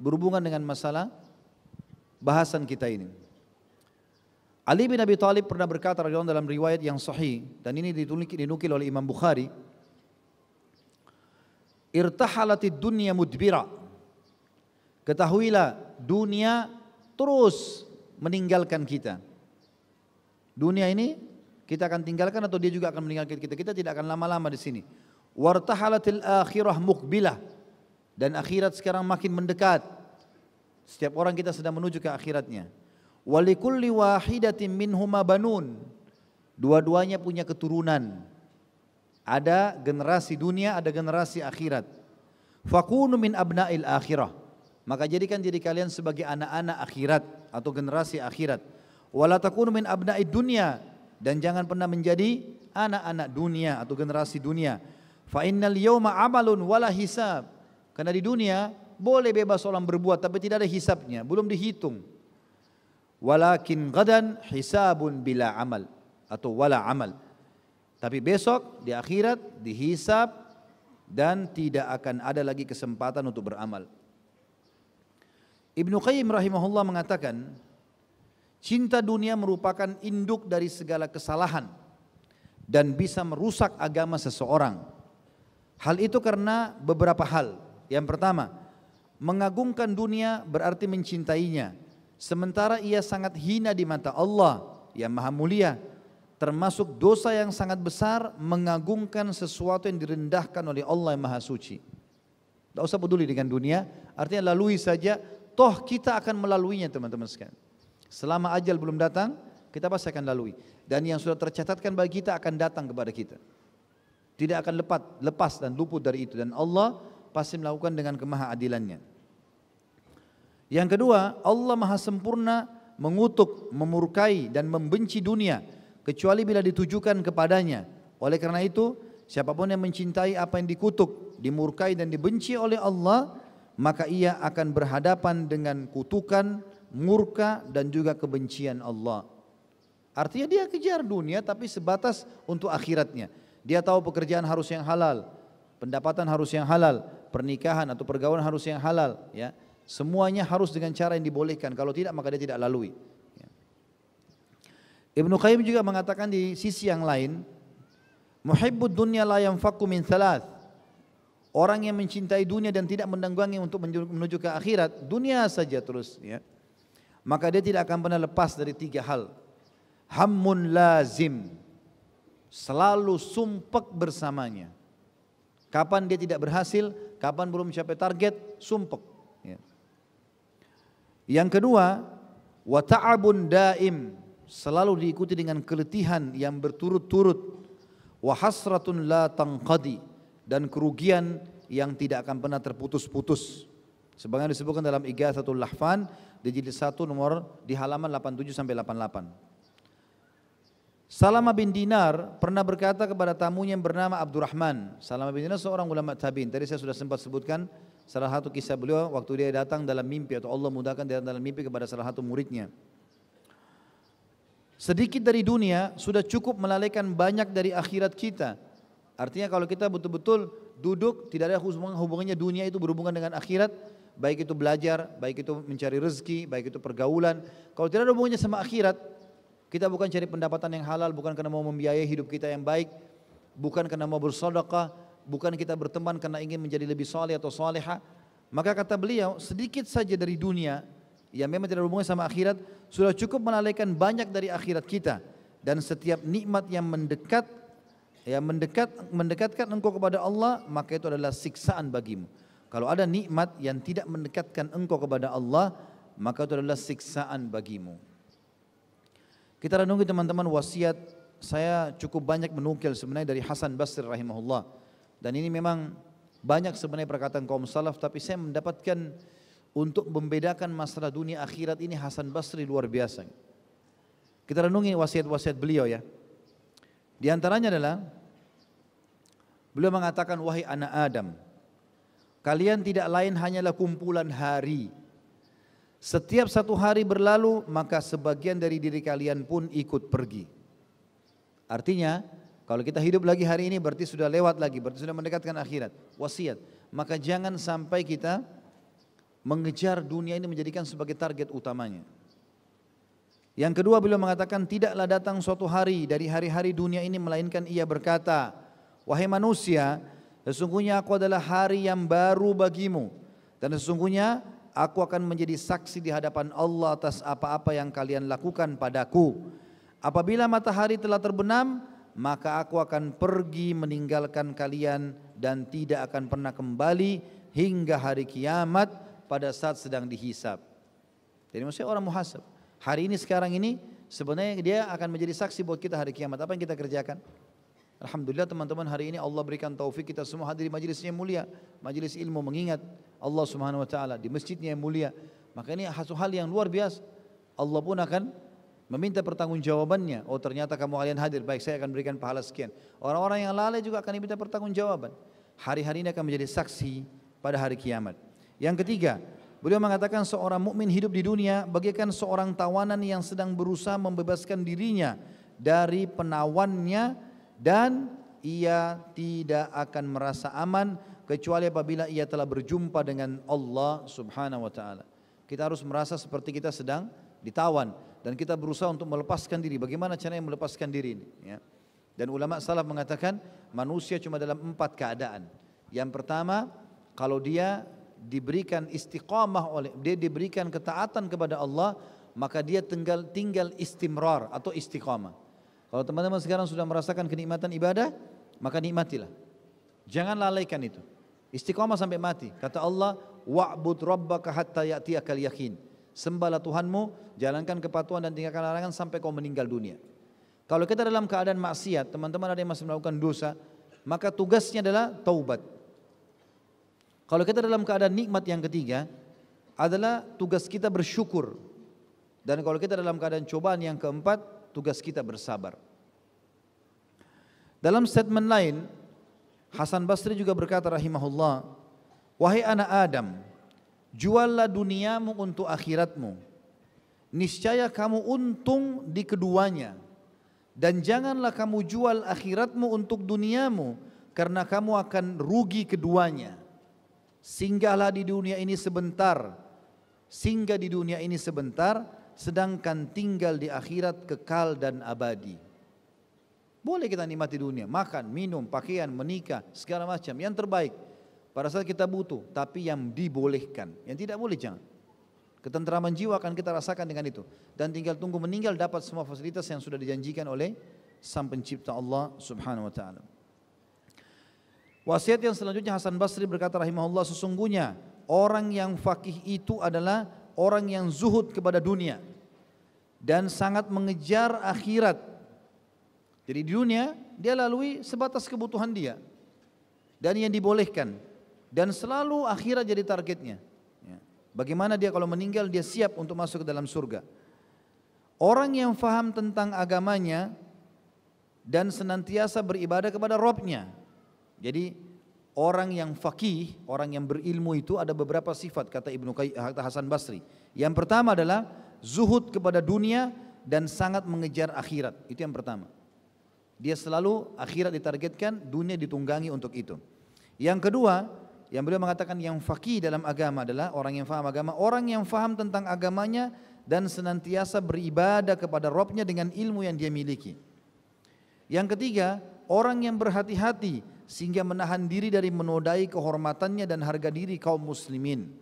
berhubungan dengan masalah bahasan kita ini. Ali bin Abi Thalib pernah berkata radhiyallahu dalam riwayat yang sahih dan ini dinukil oleh Imam Bukhari. Irtahalatid dunya mudbira. Ketahuilah dunia terus meninggalkan kita. Dunia ini kita akan tinggalkan atau dia juga akan meninggalkan kita. Kita tidak akan lama-lama di sini. Wartahalatil akhirah mukbilah. Dan akhirat sekarang makin mendekat. Setiap orang kita sedang menuju ke akhiratnya. Walikulli wahidatin minhuma banun. Dua-duanya punya keturunan. Ada generasi dunia, ada generasi akhirat. Fakunu min abna'il akhirah. Maka jadikan diri kalian sebagai anak-anak akhirat atau generasi akhirat. Wala takunu min abna'id dunia dan jangan pernah menjadi anak-anak dunia atau generasi dunia. Fa innal yawma amalun wala hisab. Karena di dunia boleh bebas orang berbuat tapi tidak ada hisabnya, belum dihitung. Walakin gadan hisabun bila amal atau wala amal. Tapi besok di akhirat dihisab dan tidak akan ada lagi kesempatan untuk beramal. Ibnu Qayyim rahimahullah mengatakan, cinta dunia merupakan induk dari segala kesalahan dan bisa merusak agama seseorang. Hal itu karena beberapa hal. Yang pertama, mengagungkan dunia berarti mencintainya. Sementara ia sangat hina di mata Allah yang maha mulia. Termasuk dosa yang sangat besar mengagungkan sesuatu yang direndahkan oleh Allah yang maha suci. Tidak usah peduli dengan dunia, artinya lalui saja. Toh kita akan melaluinya teman-teman sekalian. Selama ajal belum datang, kita pasti akan lalui. Dan yang sudah tercatatkan bagi kita akan datang kepada kita tidak akan lepas, lepas dan luput dari itu dan Allah pasti melakukan dengan adilannya. Yang kedua, Allah Maha Sempurna mengutuk, memurkai dan membenci dunia kecuali bila ditujukan kepadanya. Oleh karena itu, siapapun yang mencintai apa yang dikutuk, dimurkai dan dibenci oleh Allah, maka ia akan berhadapan dengan kutukan, murka dan juga kebencian Allah. Artinya dia kejar dunia tapi sebatas untuk akhiratnya. Dia tahu pekerjaan harus yang halal, pendapatan harus yang halal, pernikahan atau pergaulan harus yang halal, ya. Semuanya harus dengan cara yang dibolehkan. Kalau tidak maka dia tidak lalui. Ya. Ibnu Qayyim juga mengatakan di sisi yang lain, muhibbud dunya la yanfaqu min thalath. Orang yang mencintai dunia dan tidak mendangguangi untuk menuju ke akhirat, dunia saja terus ya. Maka dia tidak akan pernah lepas dari tiga hal. Hammun lazim, Selalu sumpek bersamanya. Kapan dia tidak berhasil, kapan belum mencapai target, sumpek. Ya. Yang kedua, wata'abun daim selalu diikuti dengan keletihan yang berturut-turut wahasratun la tangkadi dan kerugian yang tidak akan pernah terputus-putus. Sebagian disebutkan dalam Igathatul Lahfan di jilid satu nomor di halaman 87 sampai 88. Salama bin Dinar pernah berkata kepada tamunya yang bernama Abdurrahman. Salama bin Dinar seorang ulama tabi'in. Tadi saya sudah sempat sebutkan salah satu kisah beliau waktu dia datang dalam mimpi atau Allah mudahkan dia dalam mimpi kepada salah satu muridnya. Sedikit dari dunia sudah cukup melalaikan banyak dari akhirat kita. Artinya kalau kita betul-betul duduk tidak ada hubungannya dunia itu berhubungan dengan akhirat, baik itu belajar, baik itu mencari rezeki, baik itu pergaulan. Kalau tidak ada hubungannya sama akhirat, kita bukan cari pendapatan yang halal, bukan karena mau membiayai hidup kita yang baik, bukan karena mau bersedekah, bukan kita berteman karena ingin menjadi lebih soleh atau soleha. Maka kata beliau, sedikit saja dari dunia yang memang tidak berhubungan sama akhirat, sudah cukup melalaikan banyak dari akhirat kita. Dan setiap nikmat yang mendekat, yang mendekat, mendekatkan engkau kepada Allah, maka itu adalah siksaan bagimu. Kalau ada nikmat yang tidak mendekatkan engkau kepada Allah, maka itu adalah siksaan bagimu. Kita renungi teman-teman wasiat saya cukup banyak menukil sebenarnya dari Hasan Basri rahimahullah. Dan ini memang banyak sebenarnya perkataan kaum salaf tapi saya mendapatkan untuk membedakan masalah dunia akhirat ini Hasan Basri luar biasa. Kita renungi wasiat-wasiat beliau ya. Di antaranya adalah beliau mengatakan wahai anak Adam, kalian tidak lain hanyalah kumpulan hari setiap satu hari berlalu, maka sebagian dari diri kalian pun ikut pergi. Artinya, kalau kita hidup lagi hari ini berarti sudah lewat lagi, berarti sudah mendekatkan akhirat. Wasiat. Maka jangan sampai kita mengejar dunia ini menjadikan sebagai target utamanya. Yang kedua beliau mengatakan tidaklah datang suatu hari dari hari-hari dunia ini melainkan ia berkata, "Wahai manusia, sesungguhnya aku adalah hari yang baru bagimu dan sesungguhnya Aku akan menjadi saksi di hadapan Allah atas apa-apa yang kalian lakukan padaku. Apabila matahari telah terbenam, maka aku akan pergi meninggalkan kalian dan tidak akan pernah kembali hingga hari kiamat pada saat sedang dihisap. Jadi maksudnya orang muhasab. Hari ini sekarang ini sebenarnya dia akan menjadi saksi buat kita hari kiamat. Apa yang kita kerjakan? Alhamdulillah teman-teman hari ini Allah berikan taufik kita semua hadir di mulia, majelis ilmu mengingat Allah Subhanahu wa taala di masjidnya yang mulia. Maka ini hal yang luar biasa. Allah pun akan meminta pertanggungjawabannya. Oh ternyata kamu kalian hadir, baik saya akan berikan pahala sekian. Orang-orang yang lalai juga akan diminta pertanggungjawaban. Hari-hari ini akan menjadi saksi pada hari kiamat. Yang ketiga, beliau mengatakan seorang mukmin hidup di dunia bagaikan seorang tawanan yang sedang berusaha membebaskan dirinya dari penawannya dan ia tidak akan merasa aman kecuali apabila ia telah berjumpa dengan Allah Subhanahu wa taala. Kita harus merasa seperti kita sedang ditawan dan kita berusaha untuk melepaskan diri. Bagaimana caranya melepaskan diri ini, ya? Dan ulama salaf mengatakan manusia cuma dalam empat keadaan. Yang pertama, kalau dia diberikan istiqamah oleh dia diberikan ketaatan kepada Allah, maka dia tinggal tinggal istimrar atau istiqamah. Kalau teman-teman sekarang sudah merasakan kenikmatan ibadah, maka nikmatilah. Jangan lalaikan itu. Istiqamah sampai mati. Kata Allah, wa'bud rabbaka hatta ya'tiyakal yakin. Sembahlah Tuhanmu, jalankan kepatuhan dan tinggalkan larangan sampai kau meninggal dunia. Kalau kita dalam keadaan maksiat, teman-teman ada yang masih melakukan dosa, maka tugasnya adalah taubat. Kalau kita dalam keadaan nikmat yang ketiga, adalah tugas kita bersyukur. Dan kalau kita dalam keadaan cobaan yang keempat, tugas kita bersabar. Dalam statement lain, Hasan Basri juga berkata rahimahullah, "Wahai anak Adam, juallah duniamu untuk akhiratmu. Niscaya kamu untung di keduanya. Dan janganlah kamu jual akhiratmu untuk duniamu karena kamu akan rugi keduanya. Singgahlah di dunia ini sebentar. Singgah di dunia ini sebentar sedangkan tinggal di akhirat kekal dan abadi." Boleh kita nikmati dunia, makan, minum, pakaian, menikah, segala macam. Yang terbaik. Pada saat kita butuh, tapi yang dibolehkan. Yang tidak boleh jangan. Ketentraman jiwa akan kita rasakan dengan itu. Dan tinggal tunggu meninggal dapat semua fasilitas yang sudah dijanjikan oleh sang pencipta Allah subhanahu wa ta'ala. Wasiat yang selanjutnya Hasan Basri berkata rahimahullah sesungguhnya orang yang fakih itu adalah orang yang zuhud kepada dunia dan sangat mengejar akhirat jadi di dunia dia lalui sebatas kebutuhan dia dan yang dibolehkan dan selalu akhirat jadi targetnya. Ya. Bagaimana dia kalau meninggal dia siap untuk masuk ke dalam surga. Orang yang faham tentang agamanya dan senantiasa beribadah kepada Robnya. Jadi orang yang fakih, orang yang berilmu itu ada beberapa sifat kata Ibnu kata Hasan Basri. Yang pertama adalah zuhud kepada dunia dan sangat mengejar akhirat. Itu yang pertama. Dia selalu akhirat ditargetkan, dunia ditunggangi untuk itu. Yang kedua, yang beliau mengatakan yang fakih dalam agama adalah orang yang faham agama, orang yang faham tentang agamanya dan senantiasa beribadah kepada Robnya dengan ilmu yang dia miliki. Yang ketiga, orang yang berhati-hati sehingga menahan diri dari menodai kehormatannya dan harga diri kaum muslimin.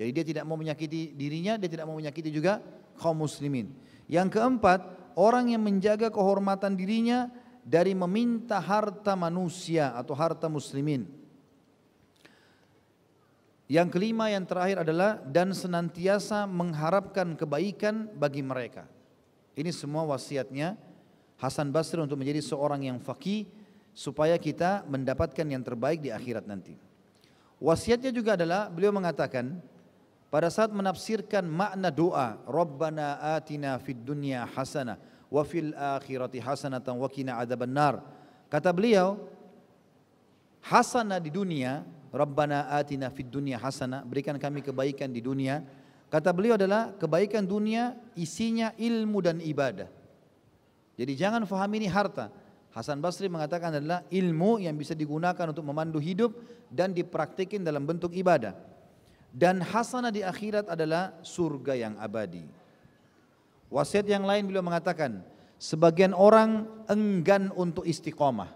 Jadi dia tidak mau menyakiti dirinya, dia tidak mau menyakiti juga kaum muslimin. Yang keempat, orang yang menjaga kehormatan dirinya dari meminta harta manusia atau harta muslimin. Yang kelima yang terakhir adalah dan senantiasa mengharapkan kebaikan bagi mereka. Ini semua wasiatnya Hasan Basri untuk menjadi seorang yang faqih supaya kita mendapatkan yang terbaik di akhirat nanti. Wasiatnya juga adalah beliau mengatakan pada saat menafsirkan makna doa Rabbana atina fid dunya hasanah wa fil akhirati hasanatan wa qina nar. Kata beliau, hasanah di dunia, Rabbana atina fid dunya hasanah, berikan kami kebaikan di dunia. Kata beliau adalah kebaikan dunia isinya ilmu dan ibadah. Jadi jangan fahami ini harta. Hasan Basri mengatakan adalah ilmu yang bisa digunakan untuk memandu hidup dan dipraktikin dalam bentuk ibadah. Dan hasanah di akhirat adalah surga yang abadi. Wasiat yang lain beliau mengatakan, sebagian orang enggan untuk istiqomah.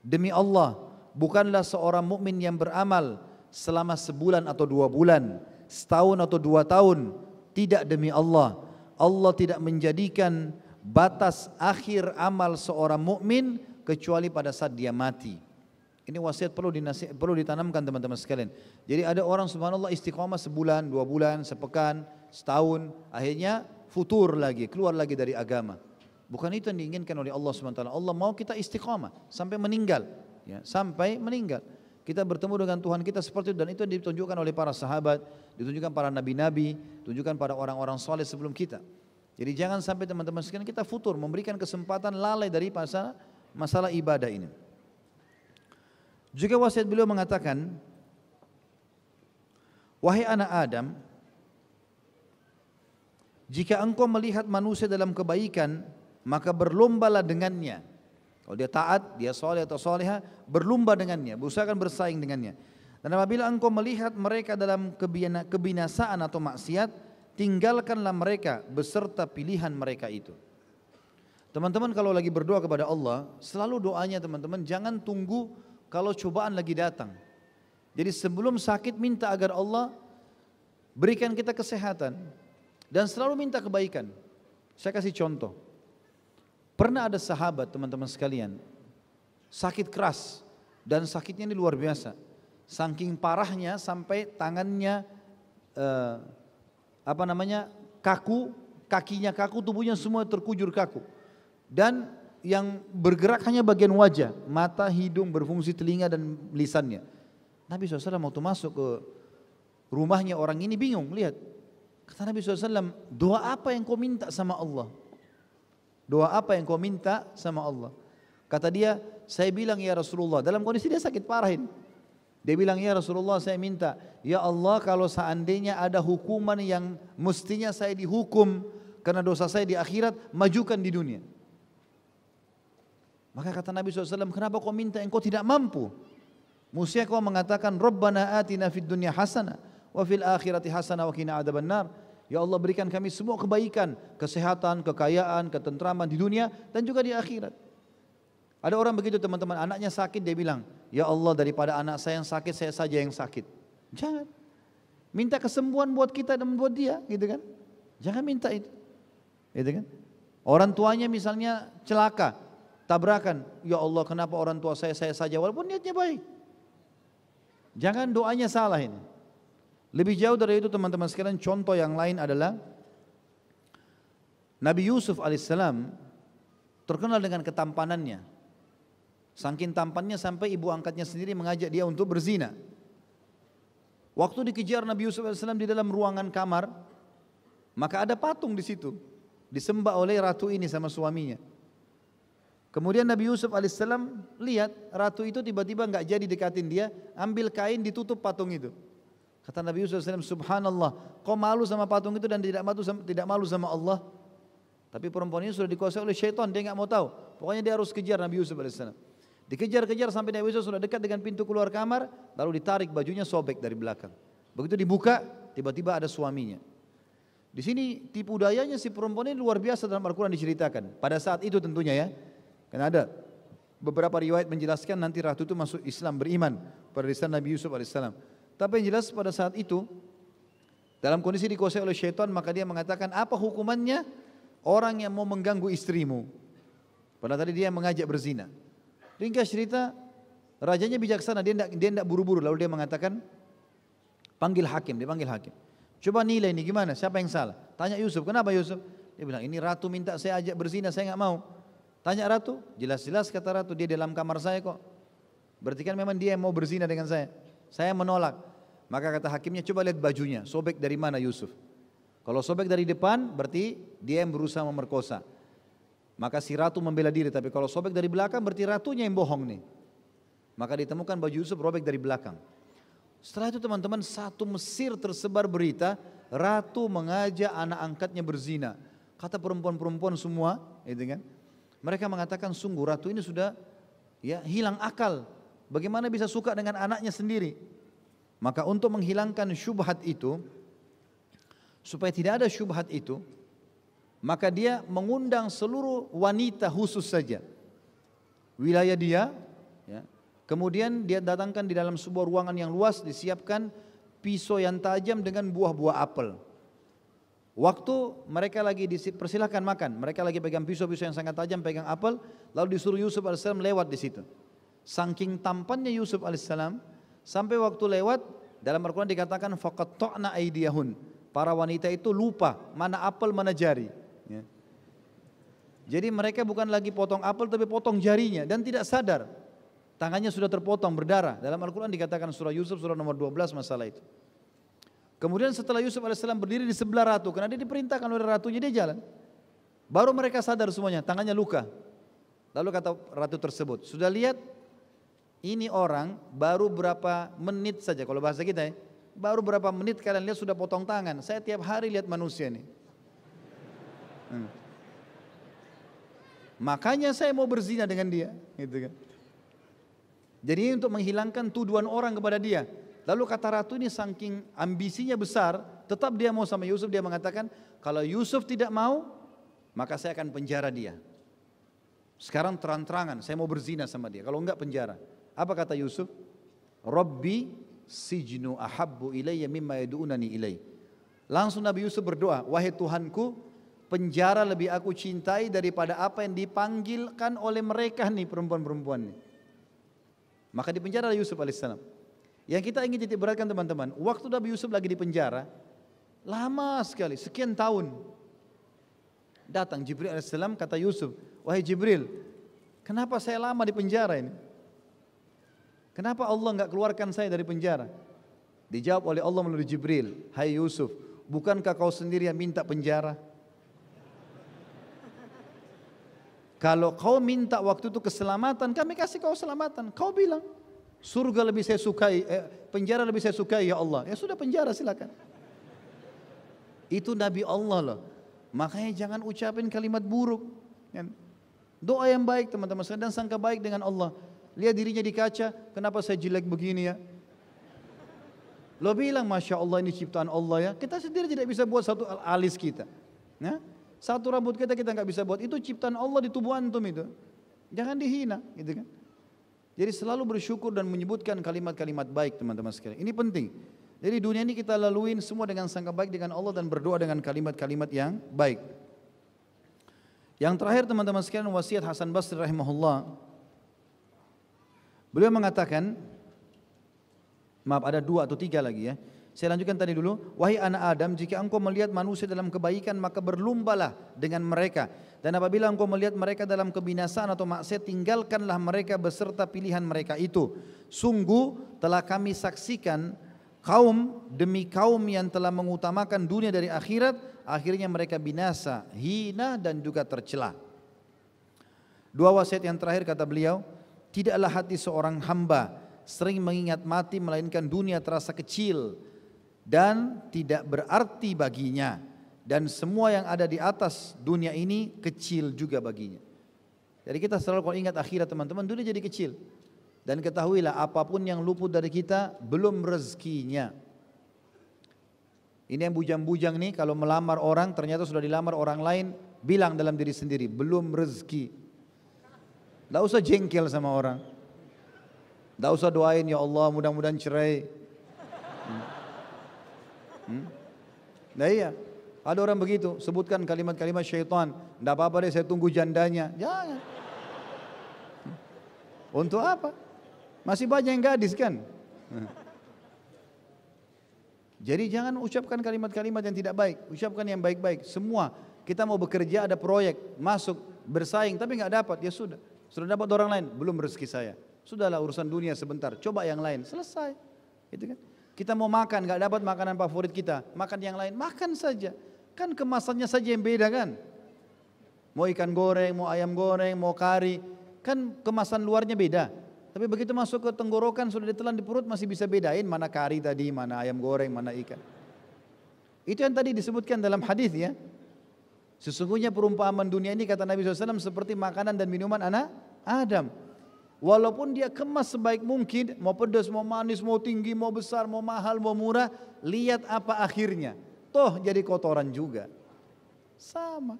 Demi Allah, bukanlah seorang mukmin yang beramal selama sebulan atau dua bulan, setahun atau dua tahun, tidak demi Allah. Allah tidak menjadikan batas akhir amal seorang mukmin kecuali pada saat dia mati. Ini wasiat perlu perlu ditanamkan teman-teman sekalian. Jadi ada orang subhanallah istiqomah sebulan, dua bulan, sepekan, setahun, akhirnya futur lagi, keluar lagi dari agama. Bukan itu yang diinginkan oleh Allah SWT. Allah mau kita istiqamah sampai meninggal. Ya, sampai meninggal. Kita bertemu dengan Tuhan kita seperti itu dan itu ditunjukkan oleh para sahabat, ditunjukkan para nabi-nabi, ditunjukkan pada orang-orang soleh sebelum kita. Jadi jangan sampai teman-teman sekalian kita futur memberikan kesempatan lalai dari masalah, masalah ibadah ini. Juga wasiat beliau mengatakan, Wahai anak Adam, jika engkau melihat manusia dalam kebaikan, maka berlombalah dengannya. Kalau dia taat, dia soleh atau soleha, berlomba dengannya, Usahakan bersaing dengannya. Dan apabila engkau melihat mereka dalam kebinasaan atau maksiat, tinggalkanlah mereka beserta pilihan mereka itu. Teman-teman kalau lagi berdoa kepada Allah, selalu doanya teman-teman jangan tunggu kalau cobaan lagi datang. Jadi sebelum sakit minta agar Allah berikan kita kesehatan dan selalu minta kebaikan. Saya kasih contoh. Pernah ada sahabat teman-teman sekalian sakit keras dan sakitnya ini luar biasa. Saking parahnya sampai tangannya eh, apa namanya kaku, kakinya kaku, tubuhnya semua terkujur kaku. Dan yang bergerak hanya bagian wajah, mata, hidung, berfungsi telinga dan lisannya. Nabi SAW waktu masuk ke rumahnya orang ini bingung, lihat Kata Nabi SAW, doa apa yang kau minta sama Allah? Doa apa yang kau minta sama Allah? Kata dia, saya bilang ya Rasulullah, dalam kondisi dia sakit parah ini. Dia bilang, ya Rasulullah saya minta, ya Allah kalau seandainya ada hukuman yang mestinya saya dihukum karena dosa saya di akhirat, majukan di dunia. Maka kata Nabi SAW, kenapa kau minta yang kau tidak mampu? Musya kau mengatakan, Rabbana atina fid dunya hasanah wa fil akhirati hasanah wa qina adzabannar. Ya Allah berikan kami semua kebaikan, kesehatan, kekayaan, ketentraman di dunia dan juga di akhirat. Ada orang begitu teman-teman, anaknya sakit dia bilang, "Ya Allah, daripada anak saya yang sakit, saya saja yang sakit." Jangan. Minta kesembuhan buat kita dan buat dia, gitu kan? Jangan minta itu. Gitu kan? Orang tuanya misalnya celaka, tabrakan. Ya Allah, kenapa orang tua saya saya saja walaupun niatnya baik. Jangan doanya salah ini. Lebih jauh dari itu teman-teman sekalian contoh yang lain adalah Nabi Yusuf alaihissalam terkenal dengan ketampanannya. Sangkin tampannya sampai ibu angkatnya sendiri mengajak dia untuk berzina. Waktu dikejar Nabi Yusuf alaihissalam di dalam ruangan kamar, maka ada patung di situ. Disembah oleh ratu ini sama suaminya. Kemudian Nabi Yusuf alaihissalam lihat ratu itu tiba-tiba nggak jadi dekatin dia, ambil kain ditutup patung itu. Kata Nabi Yusuf SAW, subhanallah, kau malu sama patung itu dan tidak malu sama, tidak malu sama Allah? Tapi perempuan ini sudah dikuasai oleh syaitan, dia nggak mau tahu. Pokoknya dia harus kejar Nabi Yusuf SAW. Dikejar-kejar sampai Nabi Yusuf sudah dekat dengan pintu keluar kamar, lalu ditarik bajunya sobek dari belakang. Begitu dibuka, tiba-tiba ada suaminya. Di sini tipu dayanya si perempuan ini luar biasa dalam Al-Quran diceritakan. Pada saat itu tentunya ya. Karena ada beberapa riwayat menjelaskan nanti ratu itu masuk Islam beriman pada risalah Nabi Yusuf alaihissalam. Tapi yang jelas pada saat itu dalam kondisi dikuasai oleh syaitan maka dia mengatakan apa hukumannya orang yang mau mengganggu istrimu. Padahal tadi dia mengajak berzina. Ringkas cerita rajanya bijaksana dia tidak dia tidak buru-buru lalu dia mengatakan panggil hakim dia panggil hakim. Coba nilai ini gimana siapa yang salah? Tanya Yusuf kenapa Yusuf? Dia bilang ini ratu minta saya ajak berzina saya nggak mau. Tanya ratu jelas-jelas kata ratu dia dalam kamar saya kok. Berarti kan memang dia yang mau berzina dengan saya. Saya menolak. Maka kata hakimnya, coba lihat bajunya, sobek dari mana Yusuf? Kalau sobek dari depan, berarti dia yang berusaha memerkosa. Maka si ratu membela diri, tapi kalau sobek dari belakang, berarti ratunya yang bohong nih. Maka ditemukan baju Yusuf robek dari belakang. Setelah itu teman-teman, satu Mesir tersebar berita, ratu mengajak anak angkatnya berzina. Kata perempuan-perempuan semua, itu kan. Mereka mengatakan sungguh ratu ini sudah ya hilang akal. Bagaimana bisa suka dengan anaknya sendiri? Maka untuk menghilangkan syubhat itu, supaya tidak ada syubhat itu, maka dia mengundang seluruh wanita khusus saja wilayah dia ya. kemudian dia datangkan di dalam sebuah ruangan yang luas disiapkan pisau yang tajam dengan buah-buah apel waktu mereka lagi dipersilahkan makan mereka lagi pegang pisau-pisau yang sangat tajam pegang apel lalu disuruh Yusuf al AS lewat di situ Saking tampannya Yusuf alaihissalam sampai waktu lewat dalam Al-Quran dikatakan fakat ta'na Para wanita itu lupa mana apel mana jari. Ya. Jadi mereka bukan lagi potong apel tapi potong jarinya dan tidak sadar. Tangannya sudah terpotong berdarah. Dalam Al-Quran dikatakan surah Yusuf surah nomor 12 masalah itu. Kemudian setelah Yusuf alaihissalam berdiri di sebelah ratu karena dia diperintahkan oleh ratunya dia jalan. Baru mereka sadar semuanya tangannya luka. Lalu kata ratu tersebut, sudah lihat ini orang baru berapa menit saja kalau bahasa kita ya. Baru berapa menit kalian lihat sudah potong tangan. Saya tiap hari lihat manusia ini. Hmm. Makanya saya mau berzina dengan dia, gitu kan. Jadi untuk menghilangkan tuduhan orang kepada dia. Lalu kata ratu ini saking ambisinya besar, tetap dia mau sama Yusuf, dia mengatakan, kalau Yusuf tidak mau, maka saya akan penjara dia. Sekarang terang-terangan, saya mau berzina sama dia, kalau enggak penjara. Apa kata Yusuf? Rabbi sijnu ahabbu ilayya mimma yadu'unani ilai. Langsung Nabi Yusuf berdoa, wahai Tuhanku, penjara lebih aku cintai daripada apa yang dipanggilkan oleh mereka nih perempuan-perempuan nih. Maka di penjara Yusuf alaihissalam. Yang kita ingin titik beratkan teman-teman, waktu Nabi Yusuf lagi di penjara, lama sekali, sekian tahun. Datang Jibril alaihissalam kata Yusuf, wahai Jibril, kenapa saya lama di penjara ini? Kenapa Allah nggak keluarkan saya dari penjara? Dijawab oleh Allah melalui Jibril, Hai Yusuf, bukankah kau sendiri yang minta penjara? Kalau kau minta waktu itu keselamatan, kami kasih kau keselamatan. Kau bilang, surga lebih saya sukai, eh, penjara lebih saya sukai ya Allah. Ya sudah penjara silakan. Itu Nabi Allah loh. Makanya jangan ucapin kalimat buruk. Kan? Doa yang baik teman-teman sekalian dan sangka baik dengan Allah. Lihat dirinya di kaca, kenapa saya jelek begini ya? Lo bilang Masya Allah ini ciptaan Allah ya. Kita sendiri tidak bisa buat satu alis kita. Ya? Satu rambut kita kita nggak bisa buat. Itu ciptaan Allah di tubuh antum itu. Jangan dihina gitu kan. Jadi selalu bersyukur dan menyebutkan kalimat-kalimat baik teman-teman sekalian. Ini penting. Jadi dunia ini kita laluin semua dengan sangka baik dengan Allah dan berdoa dengan kalimat-kalimat yang baik. Yang terakhir teman-teman sekalian wasiat Hasan Basri rahimahullah Beliau mengatakan, maaf ada dua atau tiga lagi ya. Saya lanjutkan tadi dulu. Wahai anak Adam, jika engkau melihat manusia dalam kebaikan, maka berlumbalah dengan mereka. Dan apabila engkau melihat mereka dalam kebinasaan atau maksiat, tinggalkanlah mereka beserta pilihan mereka itu. Sungguh telah kami saksikan kaum demi kaum yang telah mengutamakan dunia dari akhirat, akhirnya mereka binasa, hina dan juga tercela. Dua wasiat yang terakhir kata beliau, Tidaklah hati seorang hamba sering mengingat mati melainkan dunia terasa kecil dan tidak berarti baginya dan semua yang ada di atas dunia ini kecil juga baginya. Jadi kita selalu kalau ingat akhirat teman-teman dunia jadi kecil. Dan ketahuilah apapun yang luput dari kita belum rezekinya. Ini yang bujang-bujang nih kalau melamar orang ternyata sudah dilamar orang lain bilang dalam diri sendiri belum rezeki. Tidak usah jengkel sama orang. Tidak usah doain, ya Allah mudah-mudahan cerai. Hmm. Hmm? Nah iya, ada orang begitu, sebutkan kalimat-kalimat syaitan. Tidak apa-apa deh saya tunggu jandanya. Jangan. Hmm? Untuk apa? Masih banyak yang gadis kan? Hmm. Jadi jangan ucapkan kalimat-kalimat yang tidak baik. Ucapkan yang baik-baik. Semua kita mau bekerja ada proyek masuk bersaing tapi nggak dapat ya sudah sudah dapat orang lain, belum rezeki saya. Sudahlah urusan dunia sebentar, coba yang lain, selesai. Gitu kan? Kita mau makan, nggak dapat makanan favorit kita, makan yang lain, makan saja. Kan kemasannya saja yang beda kan. Mau ikan goreng, mau ayam goreng, mau kari, kan kemasan luarnya beda. Tapi begitu masuk ke tenggorokan sudah ditelan di perut masih bisa bedain mana kari tadi, mana ayam goreng, mana ikan. Itu yang tadi disebutkan dalam hadis ya. Sesungguhnya perumpamaan dunia ini kata Nabi SAW seperti makanan dan minuman anak Adam. Walaupun dia kemas sebaik mungkin, mau pedas, mau manis, mau tinggi, mau besar, mau mahal, mau murah, lihat apa akhirnya. Toh jadi kotoran juga. Sama.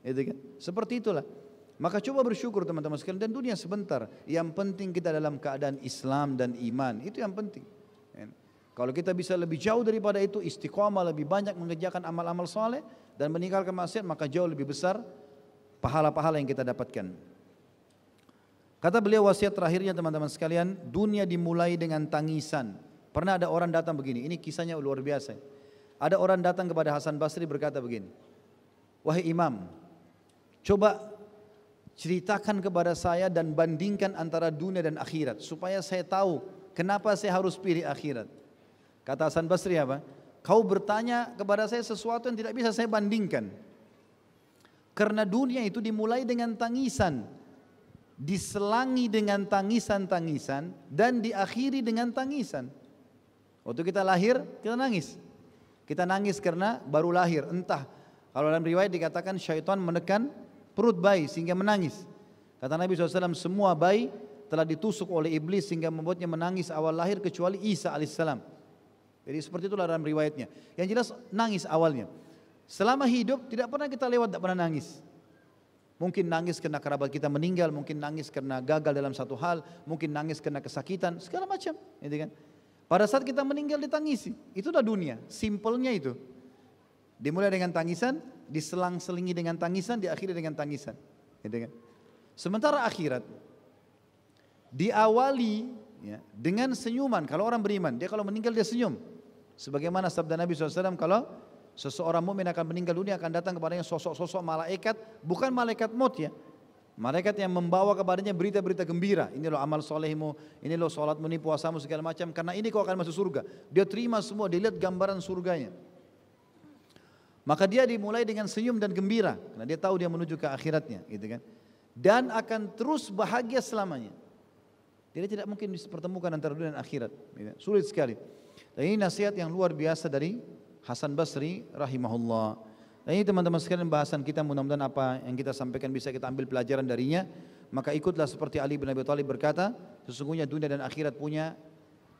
Itu kan? Seperti itulah. Maka coba bersyukur teman-teman sekalian dan dunia sebentar. Yang penting kita dalam keadaan Islam dan iman. Itu yang penting. Kan? Kalau kita bisa lebih jauh daripada itu istiqomah lebih banyak mengerjakan amal-amal soleh dan meninggalkan maksiat maka jauh lebih besar pahala-pahala yang kita dapatkan. Kata beliau wasiat terakhirnya teman-teman sekalian, dunia dimulai dengan tangisan. Pernah ada orang datang begini, ini kisahnya luar biasa. Ada orang datang kepada Hasan Basri berkata begini, Wahai imam, coba ceritakan kepada saya dan bandingkan antara dunia dan akhirat. Supaya saya tahu kenapa saya harus pilih akhirat. Kata Hasan Basri apa? Kau bertanya kepada saya sesuatu yang tidak bisa saya bandingkan. Karena dunia itu dimulai dengan tangisan diselangi dengan tangisan-tangisan dan diakhiri dengan tangisan. Waktu kita lahir, kita nangis. Kita nangis karena baru lahir, entah. Kalau dalam riwayat dikatakan syaitan menekan perut bayi sehingga menangis. Kata Nabi SAW, semua bayi telah ditusuk oleh iblis sehingga membuatnya menangis awal lahir kecuali Isa alaihissalam. Jadi seperti itulah dalam riwayatnya. Yang jelas nangis awalnya. Selama hidup tidak pernah kita lewat, tidak pernah nangis. Mungkin nangis karena kerabat kita meninggal, mungkin nangis karena gagal dalam satu hal, mungkin nangis karena kesakitan, segala macam. Gitu kan? Pada saat kita meninggal ditangisi, itu udah dunia, simpelnya itu. Dimulai dengan tangisan, diselang-selingi dengan tangisan, diakhiri dengan tangisan. Gitu kan? Sementara akhirat diawali ya, dengan senyuman. Kalau orang beriman, dia kalau meninggal dia senyum. Sebagaimana sabda Nabi SAW kalau Seseorang mukmin akan meninggal dunia akan datang kepadanya sosok-sosok malaikat, bukan malaikat maut ya. Malaikat yang membawa kepadanya berita-berita gembira. Ini loh amal solehmu, ini loh sholatmu, ini puasamu segala macam. Karena ini kau akan masuk surga. Dia terima semua, dia lihat gambaran surganya. Maka dia dimulai dengan senyum dan gembira. Karena dia tahu dia menuju ke akhiratnya. gitu kan. Dan akan terus bahagia selamanya. Jadi tidak mungkin dipertemukan antara dunia dan akhirat. Gitu. Sulit sekali. Dan ini nasihat yang luar biasa dari Hasan Basri rahimahullah. Dan nah, ini teman-teman sekalian bahasan kita mudah-mudahan apa yang kita sampaikan bisa kita ambil pelajaran darinya. Maka ikutlah seperti Ali bin Abi Thalib berkata, sesungguhnya dunia dan akhirat punya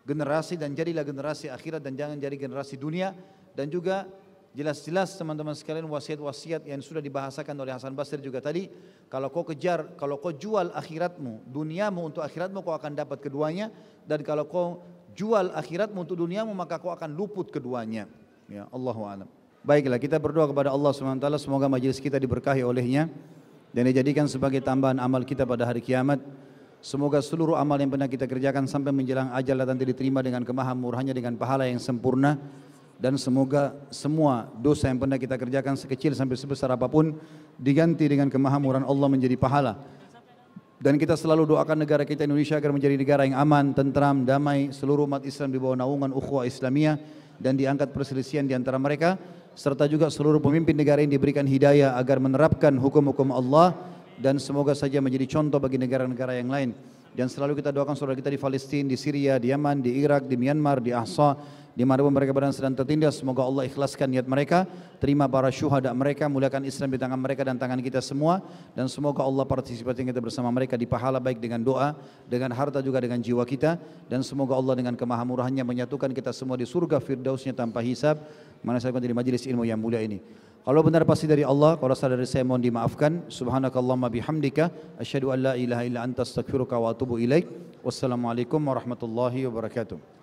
generasi dan jadilah generasi akhirat dan jangan jadi generasi dunia dan juga jelas-jelas teman-teman sekalian wasiat-wasiat yang sudah dibahasakan oleh Hasan Basri juga tadi kalau kau kejar kalau kau jual akhiratmu duniamu untuk akhiratmu kau akan dapat keduanya dan kalau kau jual akhiratmu untuk duniamu maka kau akan luput keduanya Ya, Allahu alam. Baiklah, kita berdoa kepada Allah SWT semoga majelis kita diberkahi olehnya dan dijadikan sebagai tambahan amal kita pada hari kiamat. Semoga seluruh amal yang pernah kita kerjakan sampai menjelang ajal nanti diterima dengan kemahamurahnya dengan pahala yang sempurna dan semoga semua dosa yang pernah kita kerjakan sekecil sampai sebesar apapun diganti dengan kemahamurahan Allah menjadi pahala. Dan kita selalu doakan negara kita Indonesia agar menjadi negara yang aman, tentram, damai, seluruh umat Islam di bawah naungan ukhuwah Islamiyah dan diangkat perselisihan di antara mereka serta juga seluruh pemimpin negara ini diberikan hidayah agar menerapkan hukum-hukum Allah dan semoga saja menjadi contoh bagi negara-negara yang lain dan selalu kita doakan saudara kita di Palestina, di Syria, di Yaman, di Irak, di Myanmar, di Ahsa, di mana pun mereka berada sedang tertindas, semoga Allah ikhlaskan niat mereka, terima para syuhada mereka, muliakan Islam di tangan mereka dan tangan kita semua, dan semoga Allah partisipasi kita bersama mereka di pahala baik dengan doa, dengan harta juga dengan jiwa kita, dan semoga Allah dengan kemahamurahannya menyatukan kita semua di surga firdausnya tanpa hisab, mana saya di majelis ilmu yang mulia ini. Kalau benar pasti dari Allah, kalau salah dari saya mohon dimaafkan. Subhanakallahumma bihamdika, asyhadu an la ilaha illa anta astaghfiruka wa atubu ilaik. Wassalamualaikum warahmatullahi wabarakatuh.